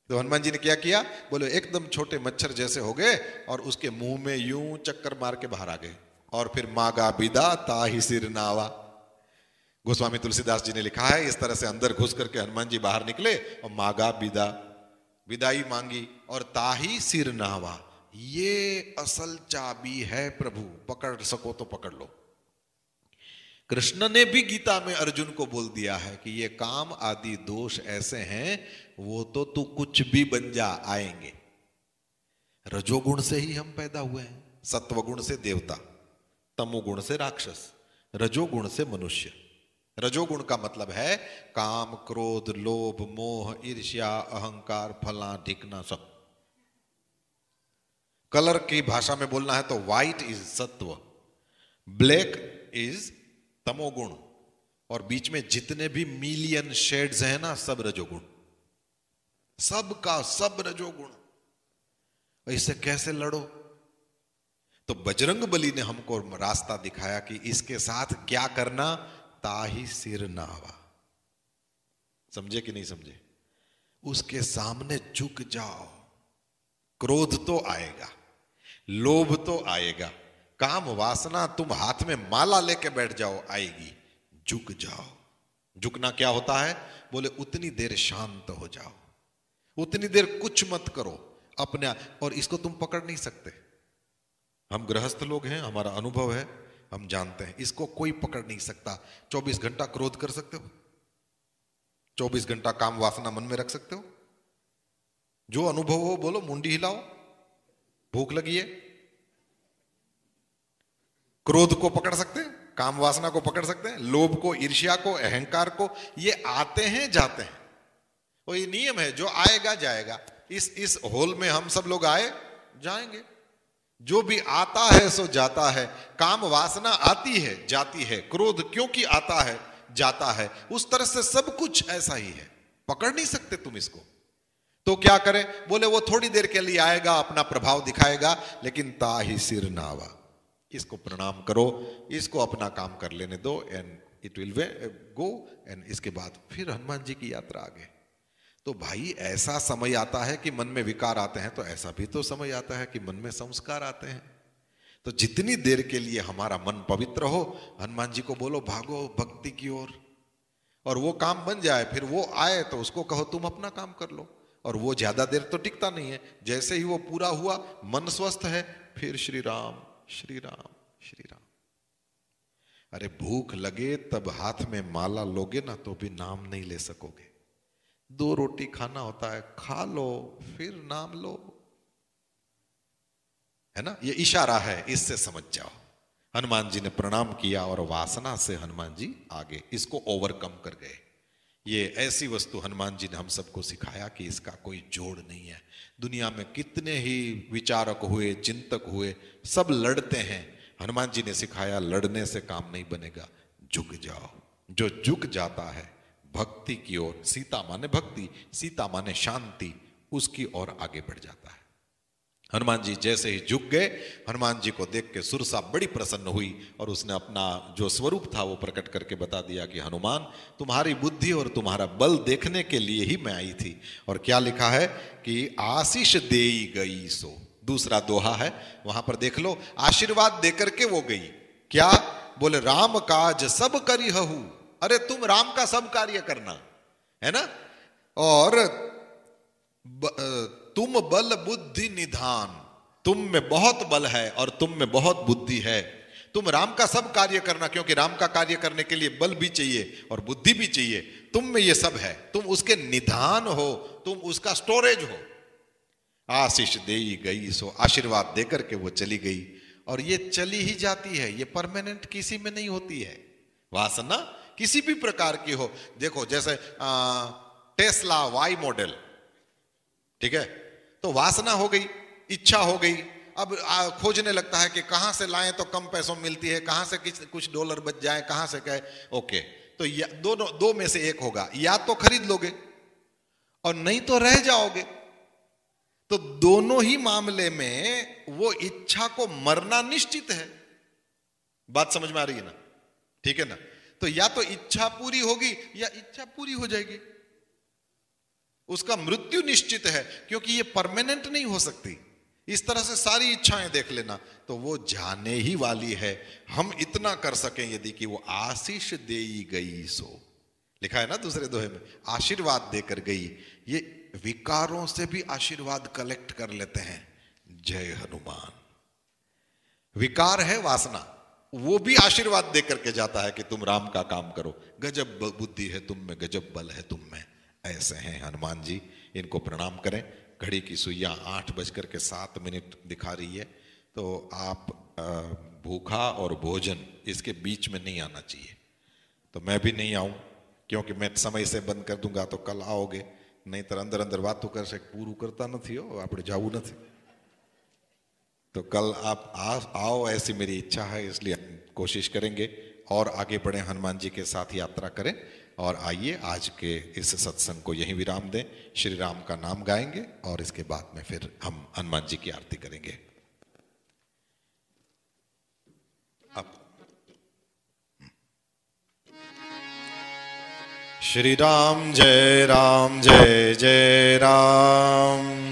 तो हनुमान जी ने क्या किया बोले एकदम छोटे मच्छर जैसे हो गए और उसके मुंह में यूं चक्कर मार के बाहर आ गए और फिर मागा बिदा ताही सिर नावा गोस्वामी तुलसीदास जी ने लिखा है इस तरह से अंदर घुस करके हनुमान जी बाहर निकले और मागा बिदा विदाई मांगी और ताही सिर नहावा ये असल चाबी है प्रभु पकड़ सको तो पकड़ लो कृष्ण ने भी गीता में अर्जुन को बोल दिया है कि ये काम आदि दोष ऐसे हैं वो तो तू कुछ भी बन जा आएंगे रजोगुण से ही हम पैदा हुए हैं सत्वगुण से देवता तमोगुण से राक्षस रजोगुण से मनुष्य रजोगुण का मतलब है काम क्रोध लोभ मोह ईर्ष्या अहंकार फला ढिकना सब कलर की भाषा में बोलना है तो white is sattva black is tamoguna और बीच में जितने भी मिलियन शेड्स हैं ना सब रजोगुण सब का सब रजोगुण इससे कैसे लड़ो तो बजरंग बली ने हमको रास्ता दिखाया कि इसके साथ क्या करना ताही सिर नावा समझे कि नहीं समझे उसके सामने झुक जाओ क्रोध तो आएगा लोभ तो आएगा काम वासना तुम हाथ में माला लेके बैठ जाओ आएगी झुक जाओ झुकना क्या होता है बोले उतनी देर शांत हो जाओ उतनी देर कुछ मत करो अपने और इसको तुम पकड़ नहीं सकते हम गृहस्थ लोग हैं हमारा अनुभव है हम जानते हैं इसको कोई पकड़ नहीं सकता 24 घंटा क्रोध कर सकते हो 24 घंटा काम वासना मन में रख सकते हो जो अनुभव हो बोलो मुंडी हिलाओ भूख लगी है क्रोध को पकड़ सकते हैं काम वासना को पकड़ सकते हैं लोभ को ईर्ष्या को अहंकार को ये आते हैं जाते हैं और ये नियम है जो आएगा जाएगा इस इस होल में हम सब लोग आए जाएंगे जो भी आता है सो जाता है काम वासना आती है जाती है क्रोध क्योंकि आता है जाता है उस तरह से सब कुछ ऐसा ही है पकड़ नहीं सकते तुम इसको तो क्या करें बोले वो थोड़ी देर के लिए आएगा अपना प्रभाव दिखाएगा लेकिन ता ही सिर नावा इसको प्रणाम करो इसको अपना काम कर लेने दो and it will go and इसके बाद फिर हनुमान जी की यात्रा आगे तो भाई ऐसा समय आता है कि मन में विकार आते हैं तो ऐसा भी तो समय आता है कि मन में संस्कार आते हैं तो जितनी देर के लिए हमारा मन पवित्र हो हनुमान जी को बोलो भागो भक्ति की ओर और।, और वो काम बन जाए फिर वो आए तो उसको कहो तुम अपना काम कर लो और वो ज्यादा देर तो टिकता नहीं है जैसे ही वो पूरा हुआ मन स्वस्थ है फिर श्री राम श्री राम श्री राम अरे भूख लगे तब हाथ में माला लोगे ना तो भी नाम नहीं ले सकोगे दो रोटी खाना होता है खा लो फिर नाम लो है ना ये इशारा है इससे समझ जाओ हनुमान जी ने प्रणाम किया और वासना से हनुमान जी आगे इसको ओवरकम कर गए ये ऐसी वस्तु हनुमान जी ने हम सबको सिखाया कि इसका कोई जोड़ नहीं है दुनिया में कितने ही विचारक हुए चिंतक हुए सब लड़ते हैं हनुमान जी ने सिखाया लड़ने से काम नहीं बनेगा झुक जाओ जो झुक जाता है भक्ति की ओर सीता माने भक्ति सीता माने शांति उसकी ओर आगे बढ़ जाता है हनुमान जी जैसे ही झुक गए हनुमान जी को देख के सुरसा बड़ी प्रसन्न हुई और उसने अपना जो स्वरूप था वो प्रकट करके बता दिया कि हनुमान तुम्हारी बुद्धि और तुम्हारा बल देखने के लिए ही मैं आई थी और क्या लिखा है कि आशीष दे गई सो दूसरा दोहा है वहां पर देख लो आशीर्वाद देकर के वो गई क्या बोले राम काज सब करी हू अरे तुम राम का सब कार्य करना है ना और ब, तुम बल बुद्धि निधान तुम में बहुत बल है और तुम में बहुत बुद्धि है तुम राम का सब कार्य करना क्योंकि राम का कार्य करने के लिए बल भी चाहिए और बुद्धि भी चाहिए तुम में ये सब है तुम उसके निधान हो तुम उसका स्टोरेज हो आशीष दे गई सो आशीर्वाद देकर के वो चली गई और ये चली ही जाती है ये परमानेंट किसी में नहीं होती है वासना किसी भी प्रकार की हो देखो जैसे आ, टेस्ला वाई मॉडल ठीक है तो वासना हो गई इच्छा हो गई अब खोजने लगता है कि कहां से लाएं तो कम पैसों मिलती है कहां से किस कुछ डॉलर बच जाए कहां से कहे ओके तो दोनों दो में से एक होगा या तो खरीद लोगे और नहीं तो रह जाओगे तो दोनों ही मामले में वो इच्छा को मरना निश्चित है बात समझ में आ रही है ना ठीक है ना तो या तो इच्छा पूरी होगी या इच्छा पूरी हो जाएगी उसका मृत्यु निश्चित है क्योंकि ये परमानेंट नहीं हो सकती इस तरह से सारी इच्छाएं देख लेना तो वो जाने ही वाली है हम इतना कर सकें यदि कि वो आशीष दे गई सो लिखा है ना दूसरे दोहे में आशीर्वाद देकर गई ये विकारों से भी आशीर्वाद कलेक्ट कर लेते हैं जय हनुमान विकार है वासना वो भी आशीर्वाद दे करके जाता है कि तुम राम का काम करो गजब बुद्धि है तुम में गजब बल है तुम में ऐसे हैं हनुमान जी इनको प्रणाम करें घड़ी की सुइया आठ बजकर के सात मिनट दिखा रही है तो आप भूखा और भोजन इसके बीच में नहीं आना चाहिए तो मैं भी नहीं आऊँ क्योंकि मैं समय से बंद कर दूंगा तो कल आओगे नहीं अंदर अंदर અંદર અંદર વાતો કરશે પૂરું કરતા नहीं हो आप जाऊँ નથી तो कल आप आ, आओ ऐसी मेरी इच्छा है इसलिए हम कोशिश करेंगे और आगे बढ़े हनुमान जी के साथ यात्रा करें और आइए आज के इस सत्संग को यहीं विराम दें श्री राम का नाम गाएंगे और इसके बाद में फिर हम हनुमान जी की आरती करेंगे अब श्री राम जय राम जय जय राम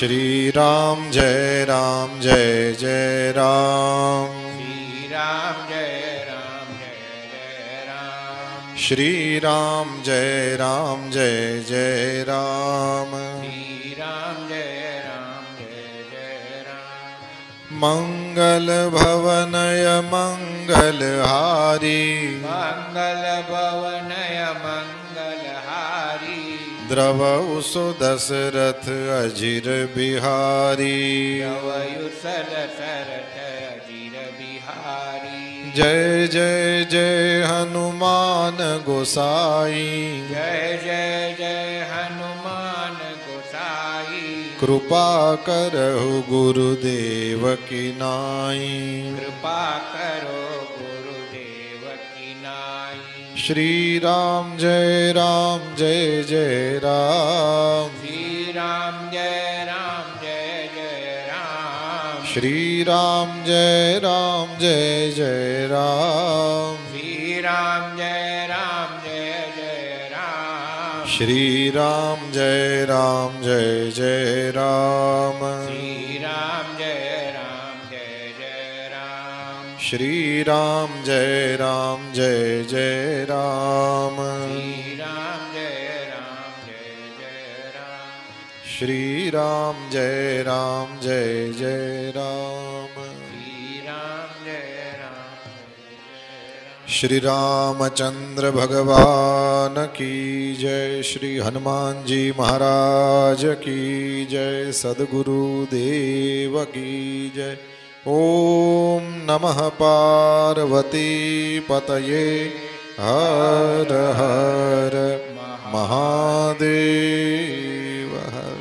श्री राम जय राम जय जय राम श्री राम जय राम जय जय राम श्री राम जय राम जय जय राम श्री राम जय राम जय जय राम मंगल भवनय मंगलहारी मंगल भवनय मंगल द्रव उसु दशरथ अजीर बिहारी जय जय जय हनुमान गोसाई जय जय जय हनुमान गोसाई कृपा करो गुरुदेव की नाई कृपा करो Shri Ram Jai Ram Jai Jai Ram Shri Ram Jai Ram Jai Jai Ram Shri Ram Jai Ram Jai Jai Ram Shri Ram Jai Ram Jai Jai Ram Shri Ram जय राम जय जय राम श्री राम जय राम जय जय राम श्री रामचंद्र भगवान की जय श्री हनुमान जी महाराज की जय सदगुरु देव की जय ॐ नमः पार्वतीपतये हर हर महादेव